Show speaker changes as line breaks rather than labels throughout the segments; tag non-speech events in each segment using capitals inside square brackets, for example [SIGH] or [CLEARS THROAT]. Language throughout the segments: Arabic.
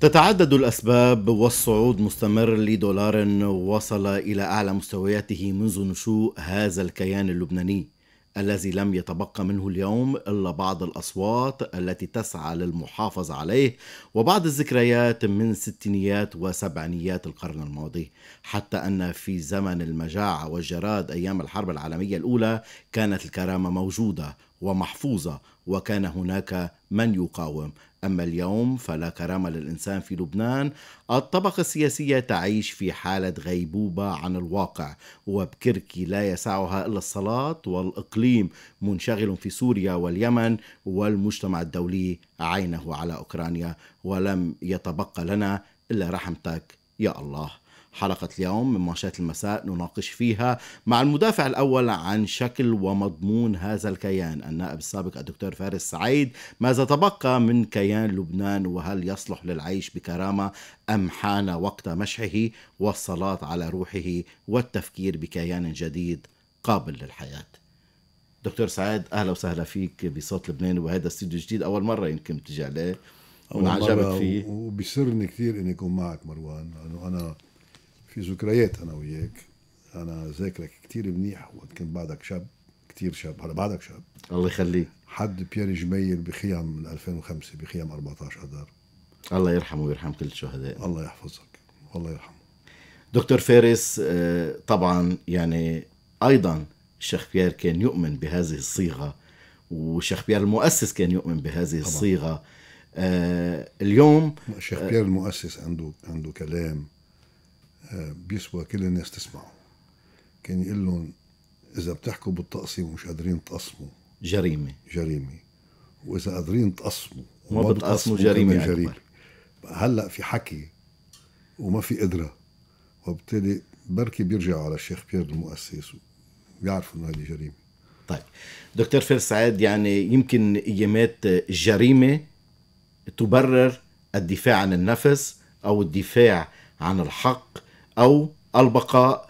تتعدد الأسباب والصعود مستمر لدولار وصل إلى أعلى مستوياته منذ نشوء هذا الكيان اللبناني الذي لم يتبقى منه اليوم إلا بعض الأصوات التي تسعى للمحافظة عليه وبعض الذكريات من ستينيات وسبعينيات القرن الماضي حتى أن في زمن المجاعة والجراد أيام الحرب العالمية الأولى كانت الكرامة موجودة ومحفوظة وكان هناك من يقاوم أما اليوم فلا كرامة للإنسان في لبنان الطبقة السياسية تعيش في حالة غيبوبة عن الواقع وبكركي لا يسعها إلا الصلاة والإقليم منشغل في سوريا واليمن والمجتمع الدولي عينه على أوكرانيا ولم يتبقى لنا إلا رحمتك يا الله حلقة اليوم من ماشات المساء نناقش فيها مع المدافع الأول عن شكل ومضمون هذا الكيان النائب السابق الدكتور فارس سعيد ماذا تبقى من كيان لبنان وهل يصلح للعيش بكرامة أم حان وقت مشحه والصلاة على روحه والتفكير بكيان جديد قابل للحياة دكتور سعيد أهلا وسهلا فيك بصوت لبنان وهذا استديو جديد أول مرة يمكن تجي عليه ونعجبك فيه وبيسرني
كثير اني اكون معك مروان لانه انا في ذكريات انا وياك انا ذاكرك كثير منيح وقت كنت بعدك شاب كثير شاب هلا بعدك شاب الله يخليك حد
بيير جميل بخيام 2005 بخيام 14 اذار الله يرحمه ويرحم كل الشهداء الله يحفظك والله يرحمه دكتور فارس آه، طبعا يعني ايضا الشيخ بيير كان يؤمن بهذه الصيغه والشيخ بيير المؤسس كان يؤمن بهذه الصيغه طبعا. آه، اليوم الشيخ بيير المؤسس عنده عنده كلام بيسوى كل الناس تسمعه
كان يقول لهم اذا بتحكوا بالتقسيم ومش قادرين تقسموا جريمه جريمه واذا قادرين تقسموا وما بتقسموا جريمه يعني جريمه, جريمة. هلا في حكي وما في قدره وبالتالي بركي بيرجعوا على الشيخ بيير المؤسس بيعرفوا انه هذه جريمه
طيب دكتور فير سعاد يعني يمكن ايامات الجريمه تبرر الدفاع عن النفس او الدفاع عن الحق أو البقاء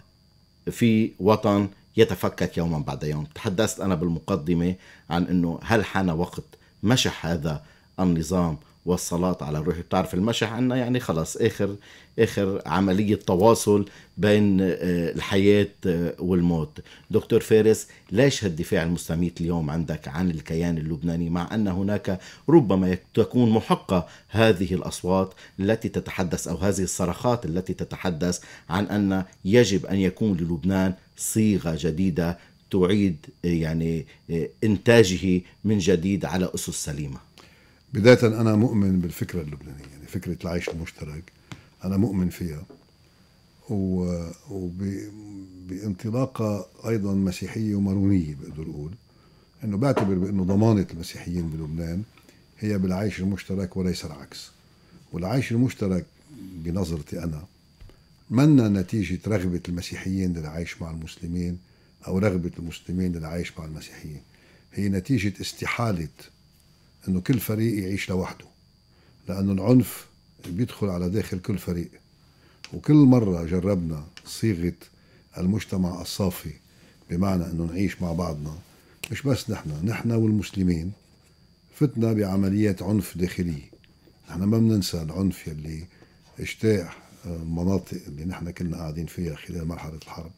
في وطن يتفكك يوما بعد يوم تحدثت أنا بالمقدمة عن أنه هل حان وقت مشح هذا النظام والصلاة على الروح بتعرف المشح عنا يعني خلاص آخر آخر عملية تواصل بين آه، الحياة آه، والموت دكتور فارس ليش هالدفاع المستميت اليوم عندك عن الكيان اللبناني مع أن هناك ربما تكون محقة هذه الأصوات التي تتحدث أو هذه الصرخات التي تتحدث عن أن يجب أن يكون للبنان صيغة جديدة تعيد آه، يعني إنتاجه من جديد على أسس سليمة بداية أنا مؤمن بالفكرة اللبنانية يعني فكرة العيش
المشترك أنا مؤمن فيها وبانطلاقة أيضا مسيحية ومارونية بقدر أقول أنه بعتبر بأنه ضمانة المسيحيين بلبنان هي بالعيش المشترك وليس العكس والعيش المشترك بنظرتي أنا منا نتيجة رغبة المسيحيين للعيش مع المسلمين أو رغبة المسلمين للعيش مع المسيحيين هي نتيجة استحالة انه كل فريق يعيش لوحده لانه العنف بيدخل على داخل كل فريق وكل مرة جربنا صيغة المجتمع الصافي بمعنى انه نعيش مع بعضنا مش بس نحن نحن والمسلمين فتنا بعمليات عنف داخلية نحن ما بننسى العنف يلي اجتاح المناطق آه، اللي نحن كنا قاعدين فيها خلال مرحلة الحرب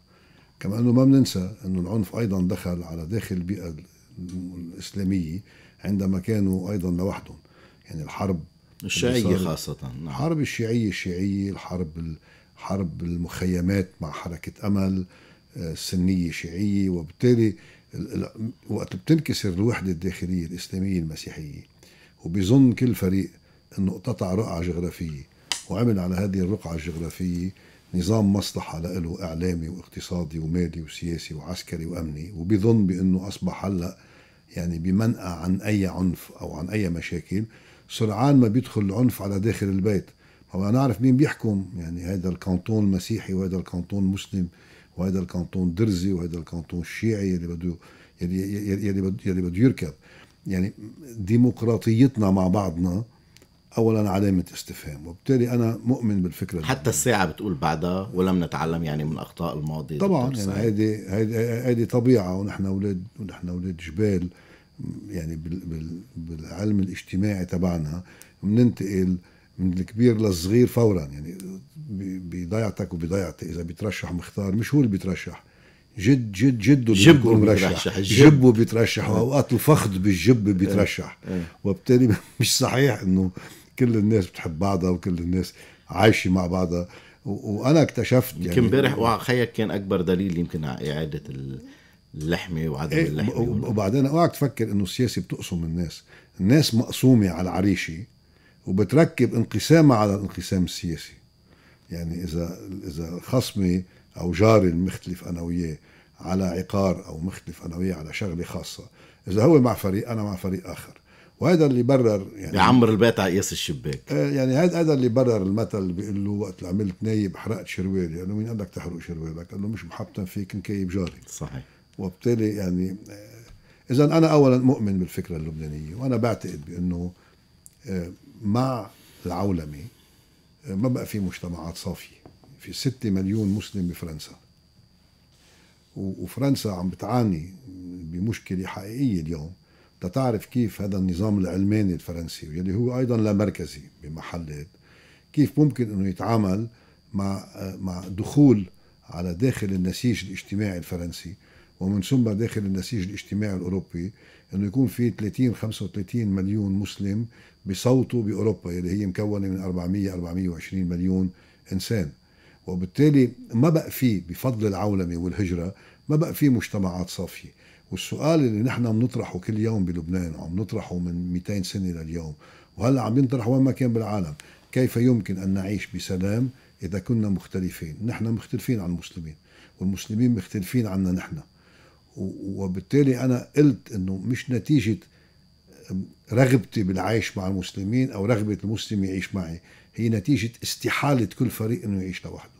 كما انه ما بننسى انه العنف ايضا دخل على داخل البيئة الاسلامية عندما كانوا أيضا لوحدهم يعني الحرب الشيعية خاصة نعم. حرب الشيعية الشيعية الحرب حرب المخيمات مع حركة أمل آه، السنية شيعية وبالتالي وقت بتنكسر الوحدة الداخلية الإسلامية المسيحية وبيظن كل فريق أنه قطع رقعة جغرافية وعمل على هذه الرقعة الجغرافية نظام مصلحة له إعلامي واقتصادي ومالي وسياسي وعسكري وأمني وبيظن بأنه أصبح هلأ يعني بمنأى عن أي عنف أو عن أي مشاكل سرعان ما بيدخل العنف على داخل البيت هو نعرف مين بيحكم يعني هذا الكانتون المسيحي وهذا الكانتون المسلم وهذا الكانتون درزي وهذا الكانتون الشيعي اللي بده يلي يلي بده يركب يعني ديمقراطيتنا مع بعضنا اولا علامه استفهام وبالتالي
انا مؤمن بالفكره حتى الساعه بتقول بعدها ولم نتعلم يعني من اخطاء الماضي طبعا يعني
هيدي هيدي طبيعه ونحن اولاد ونحن اولاد جبال يعني بالعلم الاجتماعي تبعنا بننتقل من الكبير للصغير فورا يعني بضيعتك وبضيعتي اذا بيترشح مختار مش هو اللي بيترشح جد جد جده جبه بيترشح جبه بيترشح واوقات الفخذ بالجب بيترشح إيه. وبالتالي [LAUGHS] مش صحيح انه كل الناس بتحب بعضها وكل الناس عايشه مع بعضها وانا اكتشفت يعني يمكن امبارح
وخيك كان اكبر دليل يمكن على اعاده اللحمه وعدم إيه اللحمه
وبعدين اوعك تفكر انه السياسه بتقسم الناس الناس مقسومه على العريشه وبتركب انقسامها على الانقسام السياسي يعني اذا اذا خصمي او جاري المختلف انا وياه على عقار او مختلف انا وياه على شغله خاصه اذا هو مع فريق انا مع فريق اخر وهذا اللي برر يعني يعمر
البيت على قياس الشباك
آه، يعني هذا هذا اللي برر المثل اللي بيقول له وقت اللي عملت نايب حرقت شروالي يعني مين قال لك تحرق شروالك؟ قال له مش محبطا فيك نكيب جاري صحيح وبالتالي يعني آه، اذا انا اولا مؤمن بالفكره اللبنانيه وانا بعتقد بانه آه، مع العولمه ما بقى في مجتمعات صافيه في 6 مليون مسلم بفرنسا وفرنسا عم بتعاني بمشكله حقيقيه اليوم تتعرف كيف هذا النظام العلماني الفرنسي واللي هو ايضا لا مركزي بمحلات كيف ممكن انه يتعامل مع مع دخول على داخل النسيج الاجتماعي الفرنسي ومن ثم داخل النسيج الاجتماعي الاوروبي انه يكون في 30 35 مليون مسلم بصوتوا باوروبا اللي هي مكونه من 400 420 مليون انسان وبالتالي ما بقى في بفضل العولمه والهجره ما بقى في مجتمعات صافيه والسؤال اللي نحن بنطرحه كل يوم بلبنان وعم نطرحه من 200 سنه لليوم وهلا عم ينطرح وين ما كان بالعالم كيف يمكن ان نعيش بسلام اذا كنا مختلفين نحن مختلفين عن المسلمين والمسلمين مختلفين عنا نحن وبالتالي انا قلت انه مش نتيجه رغبتي بالعيش مع المسلمين او رغبه المسلم يعيش معي هي نتيجه
استحاله كل فريق انه يعيش لوحده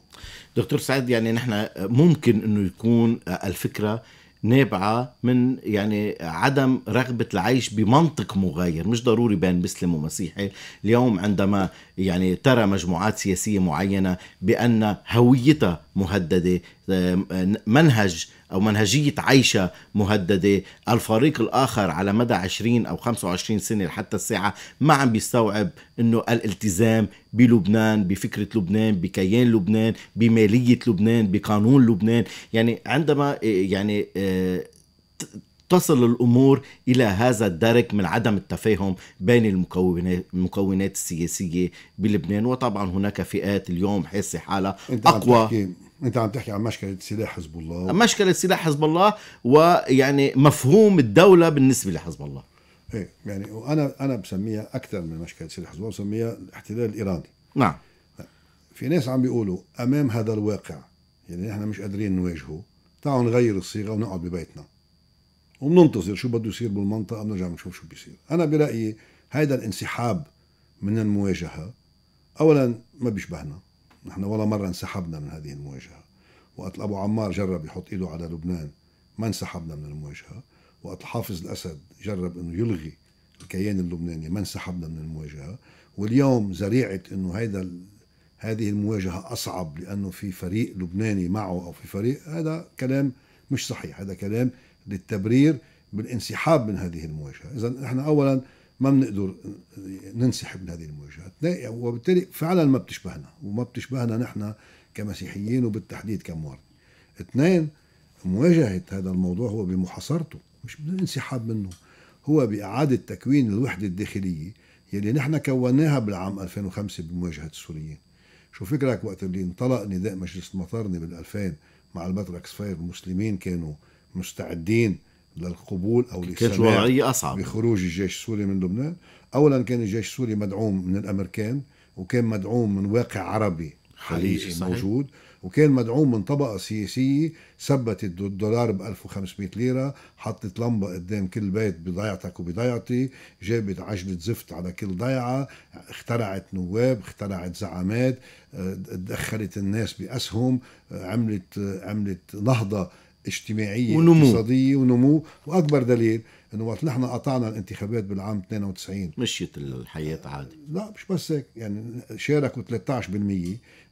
دكتور سعد يعني نحن ممكن انه يكون الفكره نابعه من يعني عدم رغبه العيش بمنطق مغاير مش ضروري بين مسلم ومسيحي اليوم عندما يعني ترى مجموعات سياسية معينة بأن هويتها مهددة منهج أو منهجية عيشها مهددة الفريق الآخر على مدى 20 أو 25 سنة لحتى الساعة ما عم بيستوعب أنه الالتزام بلبنان بفكرة لبنان بكيان لبنان بمالية لبنان بقانون لبنان يعني عندما آه، يعني آه، تصل الامور الى هذا الدرك من عدم التفاهم بين المكونات المكونات السياسيه بلبنان وطبعا هناك فئات اليوم حاسه حالها اقوى انت عم تحكي عن مشكله سلاح حزب الله مشكله سلاح حزب الله ويعني مفهوم الدوله بالنسبه لحزب الله
ايه يعني وانا انا بسميها اكثر من مشكله سلاح حزب الله بسميها الاحتلال الايراني نعم في ناس عم بيقولوا امام هذا الواقع يعني نحن مش قادرين نواجهه تعالوا نغير الصيغه ونقعد ببيتنا وبننتظر شو بده يصير بالمنطقه بنرجع بنشوف شو بيصير انا برايي هيدا الانسحاب من المواجهه اولا ما بيشبهنا نحن ولا مره انسحبنا من هذه المواجهه وقت ابو عمار جرب يحط ايده على لبنان ما انسحبنا من المواجهه وقت حافظ الاسد جرب انه يلغي الكيان اللبناني ما انسحبنا من المواجهه واليوم ذريعه انه هيدا هذه المواجهه اصعب لانه في فريق لبناني معه او في فريق هذا كلام مش صحيح هذا كلام للتبرير بالانسحاب من هذه المواجهه اذا نحن اولا ما بنقدر ننسحب من هذه المواجهه، وبالتالي فعلا ما بتشبهنا وما بتشبهنا نحن كمسيحيين وبالتحديد كموارد اثنين مواجهة هذا الموضوع هو بمحاصرته مش بالانسحاب منه هو بإعادة تكوين الوحدة الداخلية يلي نحن كوناها بالعام 2005 بمواجهة السوريين شو فكرك وقت اللي انطلق نداء مجلس المطرني بال بال2000 مع البطركس صفير المسلمين كانوا مستعدين للقبول او كانت الوضعيه
اصعب بخروج
الجيش السوري من لبنان اولا كان الجيش السوري مدعوم من الامريكان وكان مدعوم من واقع عربي حقيقي موجود وكان مدعوم من طبقه سياسيه ثبتت الدولار ب 1500 ليره حطت لمبه قدام كل بيت بضيعتك وبضيعتي جابت عجله زفت على كل ضيعه اخترعت نواب اخترعت زعامات آه، دخلت الناس باسهم آه، عملت آه، عملت نهضه اجتماعيه ونمو. اقتصاديه ونمو واكبر دليل انه وقت نحن قطعنا الانتخابات بالعام 92 مشيت الحياه عادي لا مش بس هيك يعني شاركوا 13%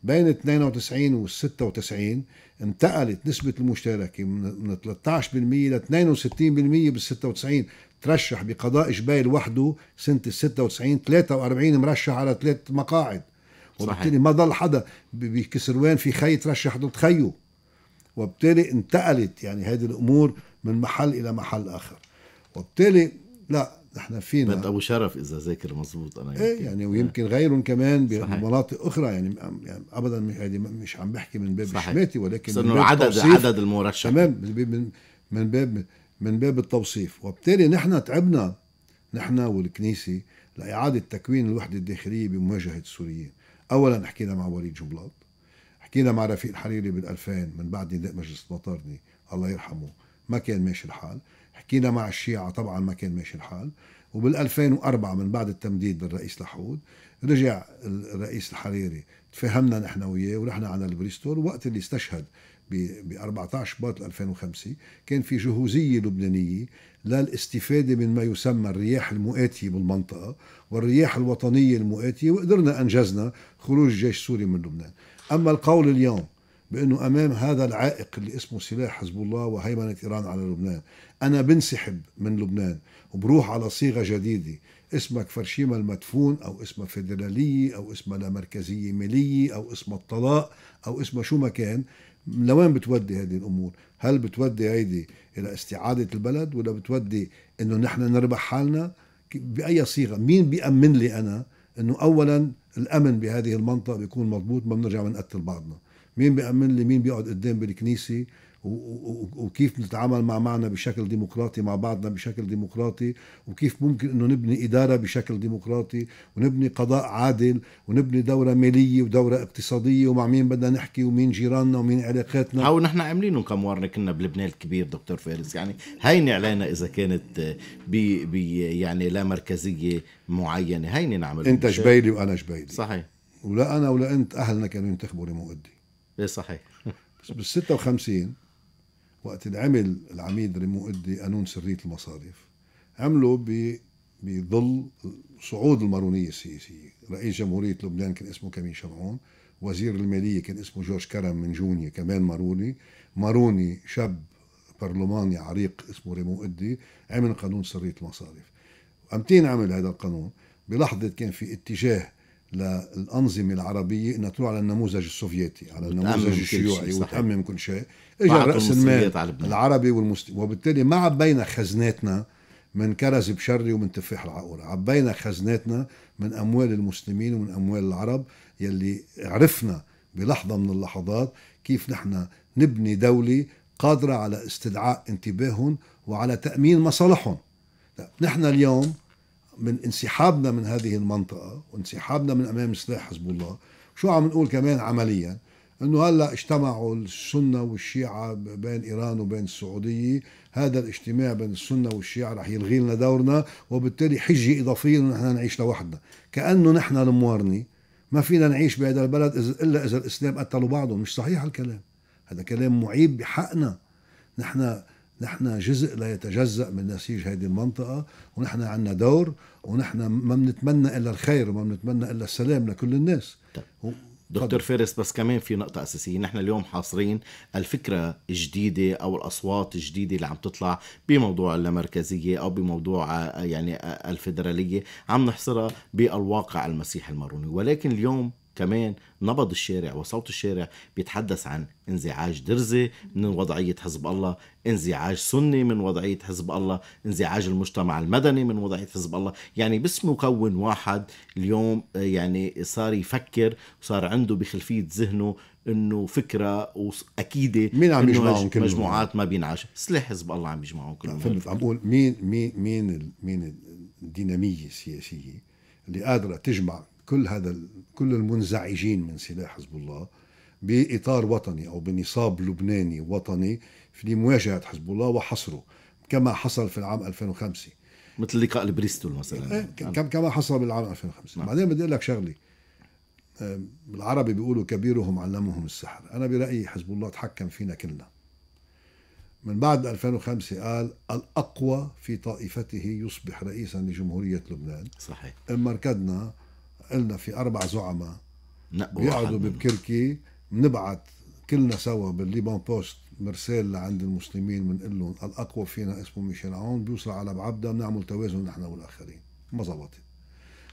بين 92 و 96 انتقلت نسبه المشاركه من 13% ل 62% بال 96 ترشح بقضاء جبيل وحده سنه ال 96 43 مرشح على ثلاث مقاعد وبالتالي ما ضل حدا بكسروان في خي ترشح ضد خيه وبالتالي انتقلت يعني هذه الامور من محل الى محل اخر وبالتالي لا نحن
فينا بنت ابو شرف اذا ذاكر مزبوط انا ايه يعني ويمكن
غيرهم كمان بمناطق اخرى يعني, يعني ابدا يعني مش عم بحكي من باب شماتي ولكن من باب عدد عدد المرشحين تمام من, من باب من باب التوصيف وبالتالي نحن تعبنا نحن والكنيسه لاعاده تكوين الوحده الداخليه بمواجهه السوريين اولا حكينا مع وليد جبلاط حكينا مع رفيق الحريري بال 2000 من بعد نداء مجلس المطرني الله يرحمه ما كان ماشي الحال حكينا مع الشيعة طبعا ما كان ماشي الحال وبال 2004 من بعد التمديد للرئيس لحود رجع الرئيس الحريري تفاهمنا نحن وياه ورحنا على البريستول وقت اللي استشهد ب 14 شباط 2005 كان في جهوزية لبنانية للاستفادة من ما يسمى الرياح المؤاتية بالمنطقة والرياح الوطنية المؤاتية وقدرنا أنجزنا خروج الجيش السوري من لبنان أما القول اليوم بأنه أمام هذا العائق اللي اسمه سلاح حزب الله وهيمنة إيران على لبنان أنا بنسحب من لبنان وبروح على صيغة جديدة اسمها فرشيمة المدفون أو اسمها فيدرالية أو اسمها لا مركزية مالية أو اسمها الطلاق أو اسمها شو ما كان لوين بتودي هذه الأمور هل بتودي هيدي إلى استعادة البلد ولا بتودي أنه نحن نربح حالنا بأي صيغة مين بيأمن لي أنا أنه أولا الامن بهذه المنطقه بيكون مضبوط ما بنرجع بنقتل بعضنا مين بيامن لي مين بيقعد قدام بالكنيسه وكيف نتعامل مع معنا بشكل ديمقراطي مع بعضنا بشكل ديمقراطي وكيف ممكن انه نبني اداره بشكل ديمقراطي ونبني قضاء عادل ونبني دوره ماليه ودوره اقتصاديه ومع مين بدنا نحكي ومين جيراننا ومين علاقاتنا او
نحن عاملينه كموارنه كنا بلبنان الكبير دكتور فارس يعني هين علينا اذا كانت بي بي يعني لا مركزيه معينه هين نعمل انت جبيلي وانا جبيلي صحيح ولا انا ولا
انت اهلنا كانوا ينتخبوا لمؤدي ايه صحيح بس بال 56 وقت عمل العميد ريمو ادي قانون سريه المصارف عمله ب بظل صعود المارونيه السياسيه، رئيس جمهوريه لبنان كان اسمه كمين شمعون، وزير الماليه كان اسمه جورج كرم من جونيا كمان ماروني، ماروني شاب برلماني عريق اسمه ريمو ادي عمل قانون سريه المصارف. امتين عمل هذا القانون؟ بلحظه كان في اتجاه للانظمه العربيه انها تروح على النموذج السوفيتي على النموذج الشيوعي وتامم كل شيء اجى راس المال العربي والمسلم وبالتالي ما عبينا خزناتنا من كرز بشري ومن تفاح العقورة عبينا خزناتنا من أموال المسلمين ومن أموال العرب يلي عرفنا بلحظة من اللحظات كيف نحن نبني دولة قادرة على استدعاء انتباههم وعلى تأمين مصالحهم نحن اليوم من انسحابنا من هذه المنطقة وانسحابنا من أمام سلاح حزب الله شو عم نقول كمان عمليا أنه هلأ اجتمعوا السنة والشيعة بين إيران وبين السعودية هذا الاجتماع بين السنة والشيعة رح يلغي لنا دورنا وبالتالي حجة إضافية أنه نحن نعيش لوحدنا كأنه نحن الموارني ما فينا نعيش بهذا البلد إلا إذا الإسلام قتلوا بعضهم مش صحيح الكلام هذا كلام معيب بحقنا نحن نحن جزء لا يتجزأ من نسيج هذه المنطقة ونحن عندنا دور ونحن ما بنتمنى إلا الخير وما بنتمنى إلا السلام لكل الناس طيب.
دكتور فارس بس كمان في نقطة أساسية نحن اليوم حاصرين الفكرة الجديدة أو الأصوات الجديدة اللي عم تطلع بموضوع اللامركزية أو بموضوع يعني الفيدرالية عم نحصرها بالواقع المسيحي الماروني ولكن اليوم كمان نبض الشارع وصوت الشارع بيتحدث عن انزعاج درزي من وضعية حزب الله انزعاج سني من وضعية حزب الله انزعاج المجتمع المدني من وضعية حزب الله يعني بس مكون واحد اليوم آه، يعني صار يفكر وصار عنده بخلفية ذهنه انه فكره أكيدة مين عم يجمعهم كلهم مجموعات ما بينعش سلاح حزب الله عم يجمعهم كلهم فهمت عم
بقول مين مين مين مين الديناميه السياسيه اللي قادره تجمع كل هذا كل المنزعجين من سلاح حزب الله باطار وطني او بنصاب لبناني وطني في مواجهه حزب الله وحصره كما حصل في العام 2005 مثل لقاء البريستول مثلا إيه، كم كما حصل بالعام 2005 نعم. بعدين بدي اقول لك شغله بالعربي بيقولوا كبيرهم علمهم السحر انا برايي حزب الله تحكم فينا كلنا من بعد 2005 قال الاقوى في طائفته يصبح رئيسا لجمهوريه لبنان صحيح اما ركضنا قلنا في أربع زعماء
بيقعدوا
ببكركي بنبعث كلنا سوا بالليبان بوست مرسال لعند المسلمين بنقول لهم الاقوى فينا اسمه ميشيل عون بيوصل على بعبدا بنعمل توازن نحن والاخرين ما زبطت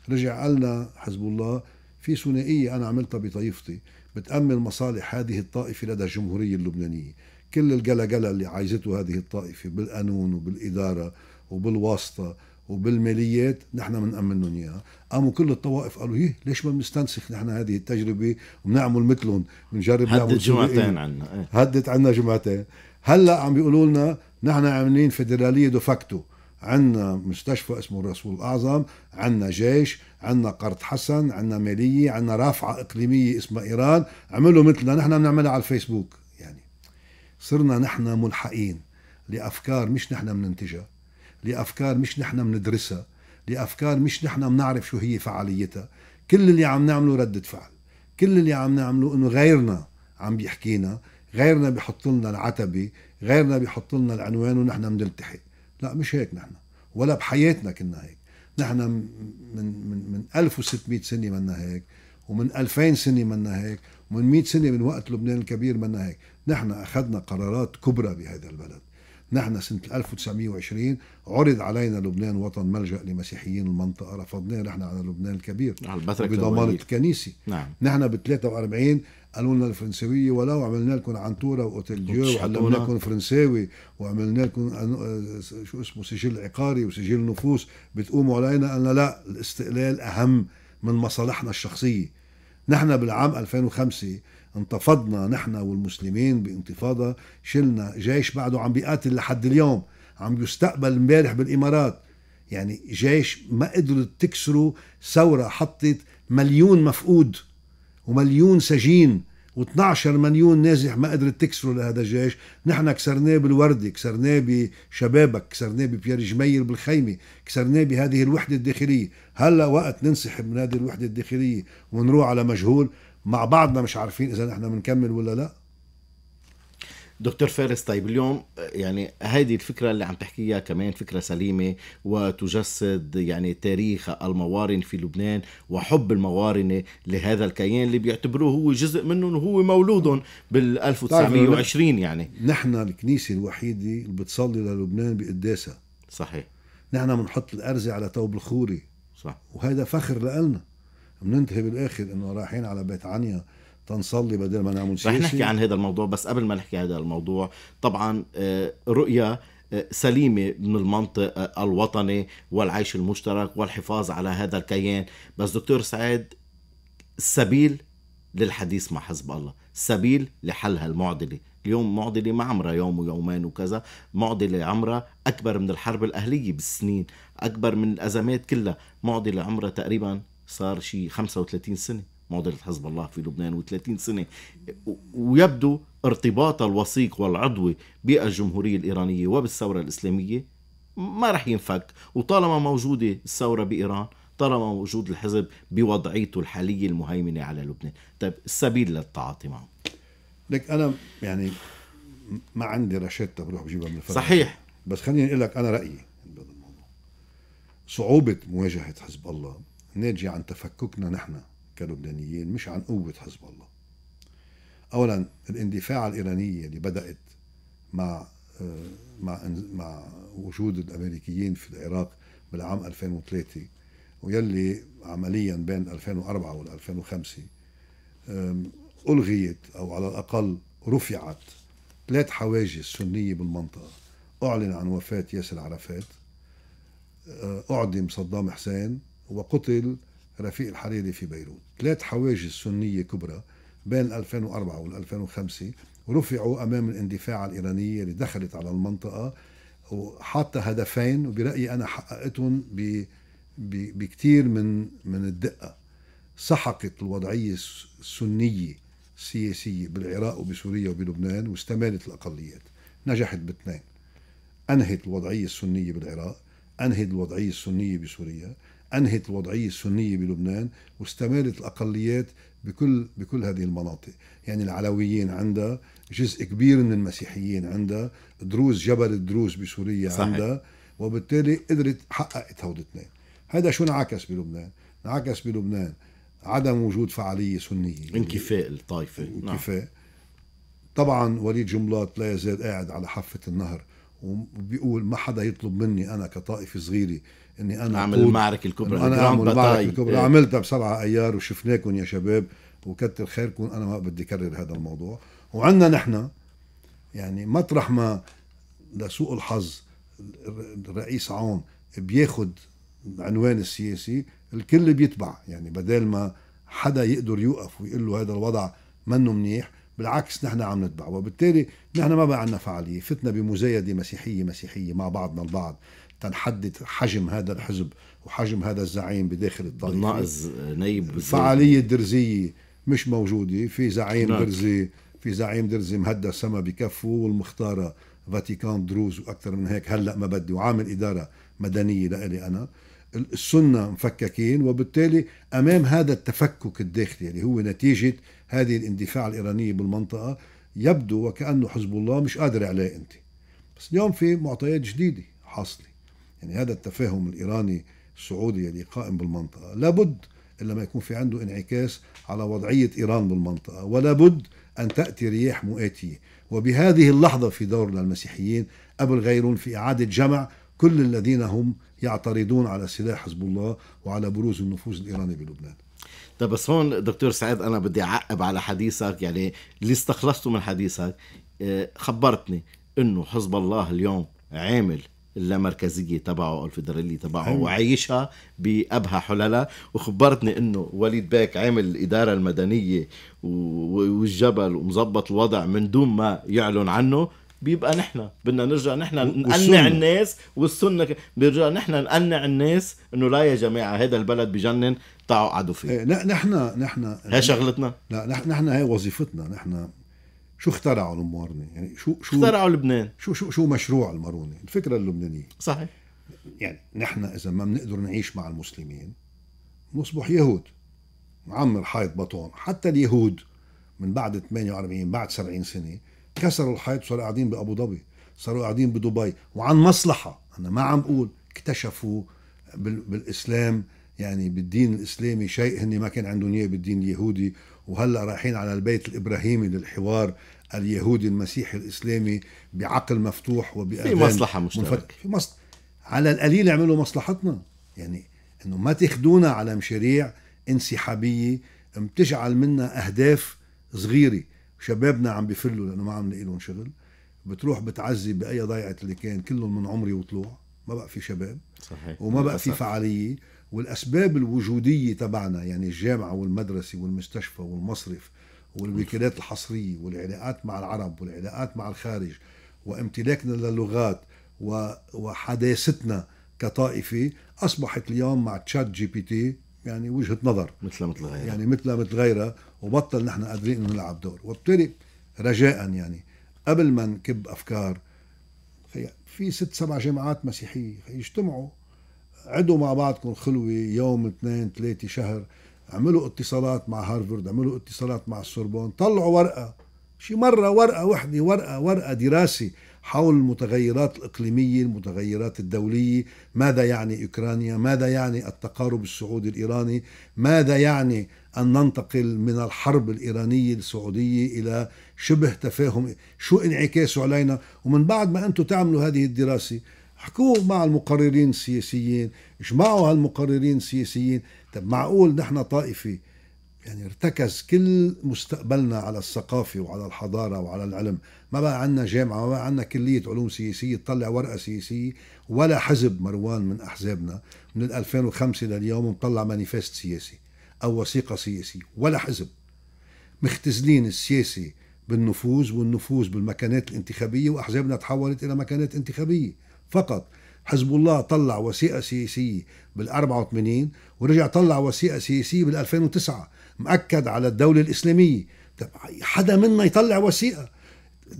رجع قالنا حزب الله في ثنائيه انا عملتها بطائفتي بتامن مصالح هذه الطائفه لدى الجمهوريه اللبنانيه كل الجلجلة اللي عايزته هذه الطائفة بالقانون وبالإدارة وبالواسطة وبالماليات نحن بنأمن لهم اياها قاموا كل الطوائف قالوا هي ليش ما بنستنسخ نحن هذه التجربه وبنعمل مثلهم بنجرب هدت جمعتين عنا ايه؟ هدت عنا جمعتين هلا عم بيقولوا لنا نحن عاملين فيدراليه دوفاكتو عندنا مستشفى اسمه الرسول الاعظم عندنا جيش عندنا قرط حسن عندنا ماليه عندنا رافعه اقليميه اسمها ايران عملوا مثلنا نحن بنعملها على الفيسبوك يعني صرنا نحن ملحقين لافكار مش نحن بننتجها لافكار مش نحن بندرسها لافكار مش نحن بنعرف شو هي فعاليتها كل اللي عم نعمله ردة فعل كل اللي عم نعمله انه غيرنا عم بيحكينا غيرنا بيحط لنا العتبه غيرنا بيحط لنا العنوان ونحن بنلتحق لا مش هيك نحن ولا بحياتنا كنا هيك نحن من من من 1600 سنه منا هيك ومن 2000 سنه منا هيك ومن 100 سنه من وقت لبنان الكبير منا هيك نحن اخذنا قرارات كبرى بهذا البلد نحن سنة 1920 عرض علينا لبنان وطن ملجأ لمسيحيين المنطقة رفضناه نحن على لبنان الكبير على بضمانة كنيسة نعم. نحن بال 43 قالوا لنا الفرنسوية ولو عملنا لكم عنتورة وأوتيل ديو وعلمنا لكم فرنساوي وعملنا لكم أه، شو اسمه سجل عقاري وسجل نفوس بتقوموا علينا قالنا لا الاستقلال أهم من مصالحنا الشخصية نحن بالعام 2005 انتفضنا نحن والمسلمين بانتفاضة شلنا جيش بعده عم بيقاتل لحد اليوم عم يستقبل امبارح بالإمارات يعني جيش ما قدروا تكسروا ثورة حطت مليون مفقود ومليون سجين و12 مليون نازح ما قدرت تكسره لهذا الجيش نحن كسرناه بالوردة كسرناه بشبابك كسرناه ببيير جميل بالخيمة كسرناه بهذه الوحدة الداخلية هلا وقت ننسحب من هذه الوحدة الداخلية ونروح على مجهول مع بعضنا مش عارفين اذا احنا بنكمل ولا لا
دكتور فارس طيب اليوم يعني هذه الفكره اللي عم تحكيها كمان فكره سليمه وتجسد يعني تاريخ الموارن في لبنان وحب الموارنه لهذا الكيان اللي بيعتبروه هو جزء منهم وهو مولودهم بال 1920 يعني نحن الكنيسه
الوحيده اللي بتصلي للبنان بقداسها صحيح نحن بنحط الارزه على ثوب الخوري صح وهذا فخر لنا بننتهي بالاخر انه رايحين على بيت عنيا
تنصلي بدل ما نعمل شيء رح نحكي عن هذا الموضوع بس قبل ما نحكي هذا الموضوع طبعا آه، رؤيه آه، سليمه من المنطق آه، الوطني والعيش المشترك والحفاظ على هذا الكيان بس دكتور سعيد السبيل للحديث مع حزب الله سبيل لحل هالمعضله اليوم معضله ما عمرها يوم ويومين وكذا معضله عمرها اكبر من الحرب الاهليه بالسنين اكبر من الازمات كلها معضله عمرها تقريبا صار شيء 35 سنه معضله حزب الله في لبنان و30 سنه ويبدو ارتباطها الوثيق والعضوي بالجمهوريه الايرانيه وبالثوره الاسلاميه ما رح ينفك وطالما موجوده الثوره بايران طالما وجود الحزب بوضعيته الحاليه المهيمنه على لبنان طيب السبيل للتعاطي معه لك انا يعني ما عندي رشادة
بروح بجيبها من الفرق صحيح بس خليني اقول لك انا رايي بهذا الموضوع صعوبه مواجهه حزب الله ناتجة عن تفككنا نحن كلبنانيين مش عن قوة حزب الله أولا الاندفاع الإيرانية اللي بدأت مع آه، مع مع وجود الامريكيين في العراق بالعام 2003 ويلي عمليا بين 2004 و 2005 الغيت او على الاقل رفعت ثلاث حواجز سنيه بالمنطقه اعلن عن وفاه ياسر عرفات آه، اعدم صدام حسين وقتل رفيق الحريري في بيروت ثلاث حواجز سنية كبرى بين 2004 وال 2005 رفعوا أمام الاندفاع الإيرانية اللي دخلت على المنطقة وحاطة هدفين وبرأيي أنا حققتهم بكثير من من الدقة سحقت الوضعية السنية السياسية بالعراق وبسوريا وبلبنان واستمالت الأقليات نجحت باثنين أنهت الوضعية السنية بالعراق أنهت الوضعية السنية بسوريا انهت الوضعيه السنيه بلبنان واستمالت الاقليات بكل بكل هذه المناطق، يعني العلويين عندها، جزء كبير من المسيحيين عندها، دروز جبل الدروز بسوريا صحيح. عندها، وبالتالي قدرت حققت هود اثنين. هذا شو انعكس بلبنان؟ انعكس بلبنان عدم وجود فعاليه سنيه يعني انكفاء الطائفه نعم. انكفاء نعم. طبعا وليد جملات لا يزال قاعد على حافه النهر وبيقول ما حدا يطلب مني انا كطائفه صغيره اني انا اعمل المعركه الكبرى انا اعمل المعركه الكبرى إيه. عملتها بسبعه ايار وشفناكم يا شباب وكتر خيركم انا ما بدي اكرر هذا الموضوع وعندنا نحن يعني مطرح ما لسوء الحظ الرئيس عون بياخد العنوان السياسي الكل بيتبع يعني بدل ما حدا يقدر يوقف ويقول له هذا الوضع منه منيح بالعكس نحن عم نتبع وبالتالي نحن ما بقى عندنا فعاليه فتنا بمزايده مسيحيه مسيحيه مع بعضنا البعض تنحدد حجم هذا الحزب وحجم هذا الزعيم بداخل الطريق ناقص
نايب فعاليه
درزيه مش موجوده في زعيم درزي في زعيم درزي مهدى سما بكفه والمختاره فاتيكان دروز واكثر من هيك هلا ما بدي وعامل اداره مدنيه لإلي انا السنه مفككين وبالتالي امام هذا التفكك الداخلي اللي هو نتيجه هذه الاندفاع الإيرانية بالمنطقة يبدو وكأنه حزب الله مش قادر عليه أنت بس اليوم في معطيات جديدة حاصلة يعني هذا التفاهم الإيراني السعودي اللي قائم بالمنطقة لابد إلا ما يكون في عنده انعكاس على وضعية إيران بالمنطقة ولا بد أن تأتي رياح مؤاتية وبهذه اللحظة في دورنا المسيحيين قبل غيرون في إعادة جمع كل الذين هم يعترضون على سلاح حزب الله وعلى بروز النفوذ الإيراني بلبنان
طيب بس هون دكتور سعيد انا بدي اعقب على حديثك يعني اللي استخلصته من حديثك آه، خبرتني انه حزب الله اليوم عامل اللامركزية تبعه أو الفيدرالية تبعه وعايشها بأبهى حللها وخبرتني إنه وليد باك عامل الإدارة المدنية والجبل ومظبط الوضع من دون ما يعلن عنه بيبقى نحن بدنا نرجع نحن نقنع الناس والسنه بيرجع نحن نقنع الناس انه لا يا جماعه هذا البلد بجنن تعوا قعدوا فيه
لا إيه، نحن نحن هي شغلتنا لا نحن نحن هي وظيفتنا نحن شو اخترعوا المارونة يعني شو شو اخترعوا لبنان شو شو شو مشروع المارونه الفكره اللبنانيه صحيح يعني نحن اذا ما بنقدر نعيش مع المسلمين نصبح يهود نعمر حائط بطون حتى اليهود من بعد 48 بعد 70 سنه كسروا الحيط صاروا قاعدين بأبو ظبي صاروا قاعدين بدبي وعن مصلحة أنا ما عم بقول اكتشفوا بالإسلام يعني بالدين الإسلامي شيء هن ما كان عندهم إياه بالدين اليهودي وهلأ رايحين على البيت الإبراهيمي للحوار اليهودي المسيحي الإسلامي بعقل مفتوح وبأذان في مصلحة مشتركة في مصل... على القليل اعملوا مصلحتنا يعني انه ما تاخدونا على مشاريع انسحابيه بتجعل منا اهداف صغيره شبابنا عم بفلوا لانه ما عم نلاقي لهم شغل بتروح بتعزي باي ضيعه اللي كان كلهم من عمري وطلوع ما بقى في شباب صحيح وما بقى في فعاليه والاسباب الوجوديه تبعنا يعني الجامعه والمدرسه والمستشفى والمصرف والوكالات الحصريه والعلاقات مع العرب والعلاقات مع الخارج وامتلاكنا للغات وحداثتنا كطائفه اصبحت اليوم مع تشات جي بي تي يعني وجهه نظر مثل مثل غيرها يعني مثل مثل غيرها وبطل نحن قادرين انه نلعب دور وبالتالي رجاء يعني قبل ما نكب افكار في ست سبع جامعات مسيحيه يجتمعوا عدوا مع بعضكم خلوه يوم اثنين ثلاثه شهر عملوا اتصالات مع هارفرد عملوا اتصالات مع السوربون طلعوا ورقه شي مره ورقه وحده ورقه ورقه دراسه حول المتغيرات الإقليمية المتغيرات الدولية ماذا يعني أوكرانيا ماذا يعني التقارب السعودي الإيراني ماذا يعني أن ننتقل من الحرب الإيرانية السعودية إلى شبه تفاهم شو انعكاسه علينا ومن بعد ما أنتم تعملوا هذه الدراسة حكوا مع المقررين السياسيين اجمعوا هالمقررين السياسيين طب معقول نحن طائفة يعني ارتكز كل مستقبلنا على الثقافة وعلى الحضارة وعلى العلم ما بقى عندنا جامعة ما بقى عندنا كلية علوم سياسية تطلع ورقة سياسية ولا حزب مروان من أحزابنا من 2005 لليوم مطلع مانيفست سياسي أو وثيقة سياسية ولا حزب مختزلين السياسي بالنفوذ والنفوذ بالمكانات الانتخابية وأحزابنا تحولت إلى مكانات انتخابية فقط حزب الله طلع وثيقة سياسية بال 84 ورجع طلع وثيقة سياسية بال 2009 مأكد على الدولة الإسلامية طب حدا منا يطلع وثيقة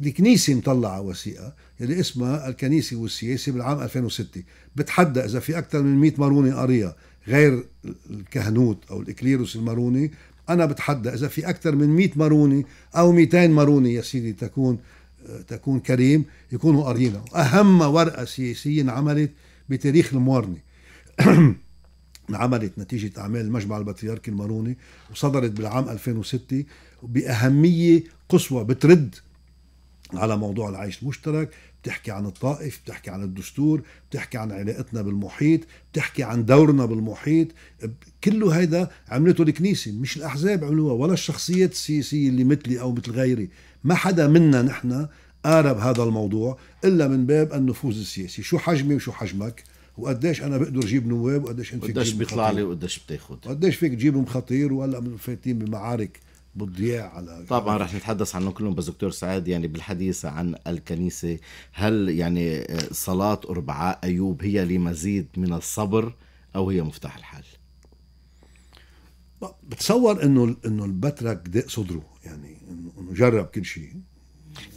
الكنيسة مطلعة وثيقة اللي اسمها الكنيسة والسياسة بالعام 2006 بتحدى إذا في أكثر من 100 ماروني قارية غير الكهنوت أو الإكليروس الماروني أنا بتحدى إذا في أكثر من 100 ماروني أو 200 ماروني يا سيدي تكون تكون كريم يكونوا قرينا أهم ورقة سياسية انعملت بتاريخ الموارنة [CLEARS THROAT] انعملت نتيجة أعمال المجمع البطريركي الماروني وصدرت بالعام 2006 بأهمية قصوى بترد على موضوع العيش المشترك بتحكي عن الطائف بتحكي عن الدستور بتحكي عن علاقتنا بالمحيط بتحكي عن دورنا بالمحيط كله هيدا عملته الكنيسة مش الأحزاب عملوها ولا الشخصيات السياسية اللي مثلي أو مثل غيري ما حدا منا نحن قارب هذا الموضوع إلا من باب النفوذ السياسي شو حجمي وشو حجمك وقديش انا بقدر اجيب نواب وقديش انت قديش بيطلع لي
وقديش بتاخذ
وقديش فيك تجيبهم خطير وهلا فايتين بمعارك
بالضياع على طبعا رح نتحدث عنهم كلهم بس دكتور سعاد يعني بالحديث عن الكنيسه هل يعني صلاه اربعاء ايوب هي لمزيد من الصبر او هي مفتاح الحل؟ بتصور انه انه البترك دق صدره يعني انه جرب كل شيء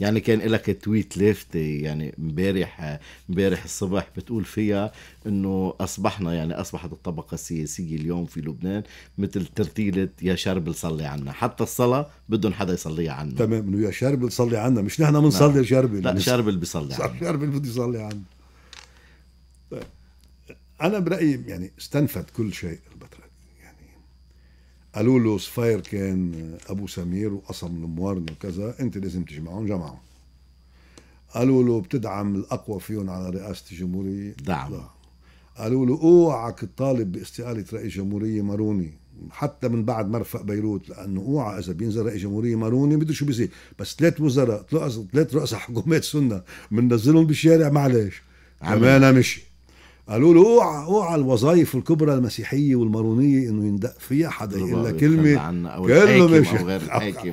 يعني كان لك تويت لافتة يعني امبارح امبارح الصبح بتقول فيها انه اصبحنا يعني اصبحت الطبقه السياسيه اليوم في لبنان مثل ترتيله يا شربل صلي عنا حتى الصلاه بدهم حدا يصلي عنا
تمام انه يا شربل صلي عنا مش نحن بنصلي نعم. يا شربل لا شربل
بيصلي عنا
شربل بده يصلي عنا طيب، انا برايي يعني استنفد كل شيء البتراء قالوا له صفير كان ابو سمير وقسم الموارنه وكذا انت لازم تجمعهم جمعهم قالوا له بتدعم الاقوى فيهم على رئاسه الجمهوريه دعم لا. قالوا له اوعك تطالب باستقاله رئيس جمهوريه ماروني حتى من بعد مرفق بيروت لانه اوعى اذا بينزل رئيس جمهوريه ماروني مدري شو بيصير بس ثلاث وزراء ثلاث رؤساء حكومات سنه بننزلهم بالشارع معلش عمانا مشي قالوا له اوعى اوعى الوظائف الكبرى المسيحيه والمارونيه انه يندق فيها حدا يقول لها كلمه كله مش [LAUGHS] حاكم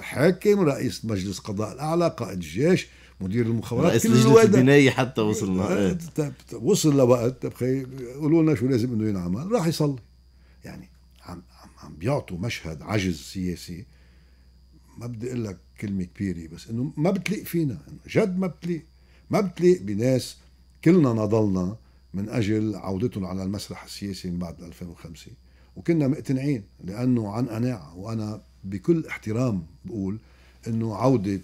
حاكم رئيس مجلس قضاء الاعلى قائد الجيش مدير المخابرات رئيس لجنه البنايه
حتى وصلنا آه،
إيه. وصل لوقت بخي قولوا لنا شو لازم انه ينعمل راح يصلي يعني عم عم بيعطوا مشهد
عجز سياسي
ما بدي اقول لك كلمه كبيره بس انه ما بتليق فينا جد ما بتليق ما بتليق بناس كلنا نضلنا من أجل عودتهم على المسرح السياسي من بعد 2005 وكنا مقتنعين لأنه عن قناعة وأنا بكل احترام بقول أنه عودة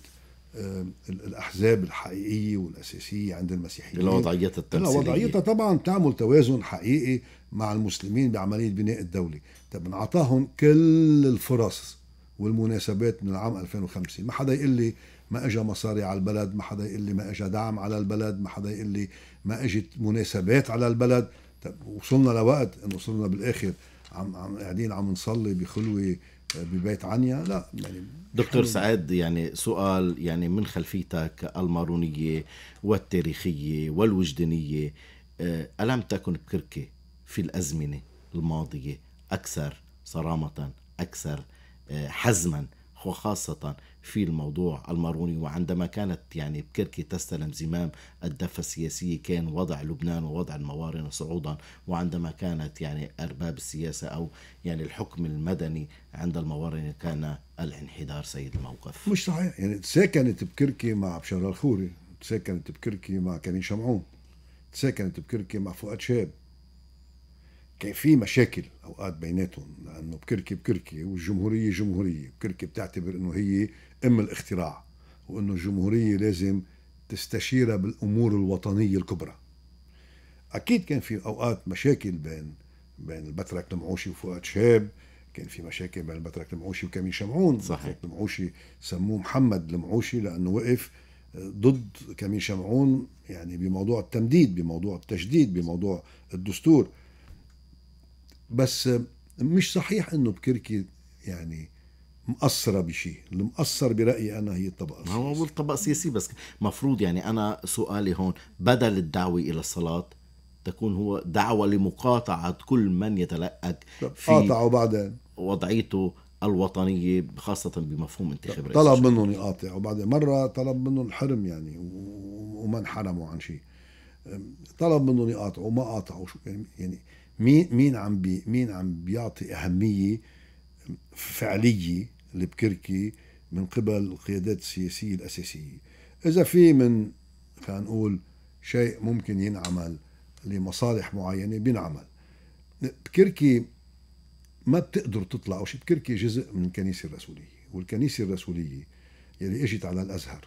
آه، الاحزاب الحقيقيه والاساسيه عند المسيحيين لوضعيتها التمثيليه وضعيتها طبعا تعمل توازن حقيقي مع المسلمين بعمليه بناء الدوله، طب انعطاهم كل الفرص والمناسبات من العام 2005 ما حدا يقول لي ما اجى مصاري على البلد ما حدا يقول لي ما اجى دعم على البلد ما حدا يقول لي ما اجت مناسبات على البلد طب وصلنا لوقت انه وصلنا بالاخر عم عم قاعدين عم نصلي بخلوه ببيت عنيا لا يعني دكتور سعد
يعني سؤال يعني من خلفيتك المارونية والتاريخية والوجدانية آه، ألم تكن بكركة في الأزمنة الماضية أكثر صرامة أكثر آه، حزما وخاصة في الموضوع الماروني وعندما كانت يعني بكركي تستلم زمام الدفة السياسية كان وضع لبنان ووضع الموارنة صعودا وعندما كانت يعني أرباب السياسة أو يعني الحكم المدني عند الموارنة كان الانحدار سيد الموقف
مش صحيح يعني تساكنت بكركي مع بشار الخوري تساكنت بكركي مع كريم شمعون تساكنت بكركي مع فؤاد شاب كان في مشاكل اوقات بيناتهم لانه بكركي بكركي والجمهوريه جمهوريه بكركي بتعتبر انه هي ام الاختراع وانه الجمهوريه لازم تستشيرها بالامور الوطنيه الكبرى اكيد كان في اوقات مشاكل بين بين البترك المعوشي وفؤاد شهاب كان في مشاكل بين البترك المعوشي وكمين شمعون صحيح المعوشي سموه محمد المعوشي لانه وقف ضد كمين شمعون يعني بموضوع التمديد بموضوع التجديد بموضوع الدستور بس مش صحيح انه بكركي يعني
مقصرة بشيء المقصر برأيي أنا هي الطبقة السياسية هو الطبقة السياسية بس مفروض يعني أنا سؤالي هون بدل الدعوة إلى الصلاة تكون هو دعوة لمقاطعة كل من يتلقك في قاطعوا بعدين وضعيته الوطنية خاصة بمفهوم انتخاب رئيس طلب منهم
يقاطعوا وبعدين مرة طلب منهم الحرم يعني وما انحرموا عن شيء طلب منهم يقاطعوا وما قاطعوا شو يعني, يعني مين مين عم بي مين عم بيعطي اهميه فعليه لبكركي من قبل القيادات السياسيه الاساسيه اذا في من خلينا نقول شيء ممكن ينعمل لمصالح معينه بينعمل بكركي ما بتقدر تطلع او شيء بكركي جزء من الكنيسه الرسوليه والكنيسه الرسوليه يلي اجت على الازهر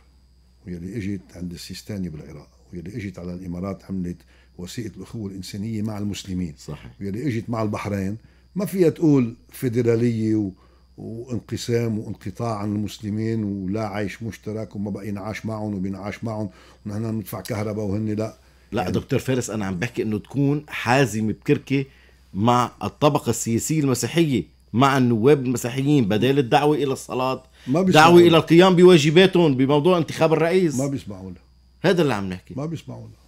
ويلي اجت عند السيستاني بالعراق ويلي اجت على الامارات عملت وثيقه الاخوه الانسانيه مع المسلمين صحيح يلي يعني اجت مع البحرين ما فيها تقول فيدراليه و... وانقسام وانقطاع عن المسلمين ولا عيش مشترك وما بقى ينعاش معهم وبينعاش معهم
ونحن بندفع كهرباء وهن لا لا يعني دكتور فارس انا عم بحكي انه تكون حازمه بكركي مع الطبقه السياسيه المسيحيه مع النواب المسيحيين بدل الدعوه الى الصلاه ما دعوه الى القيام بواجباتهم بموضوع انتخاب الرئيس ما بيسمعوا
هذا اللي عم نحكي ما بيسمعوا له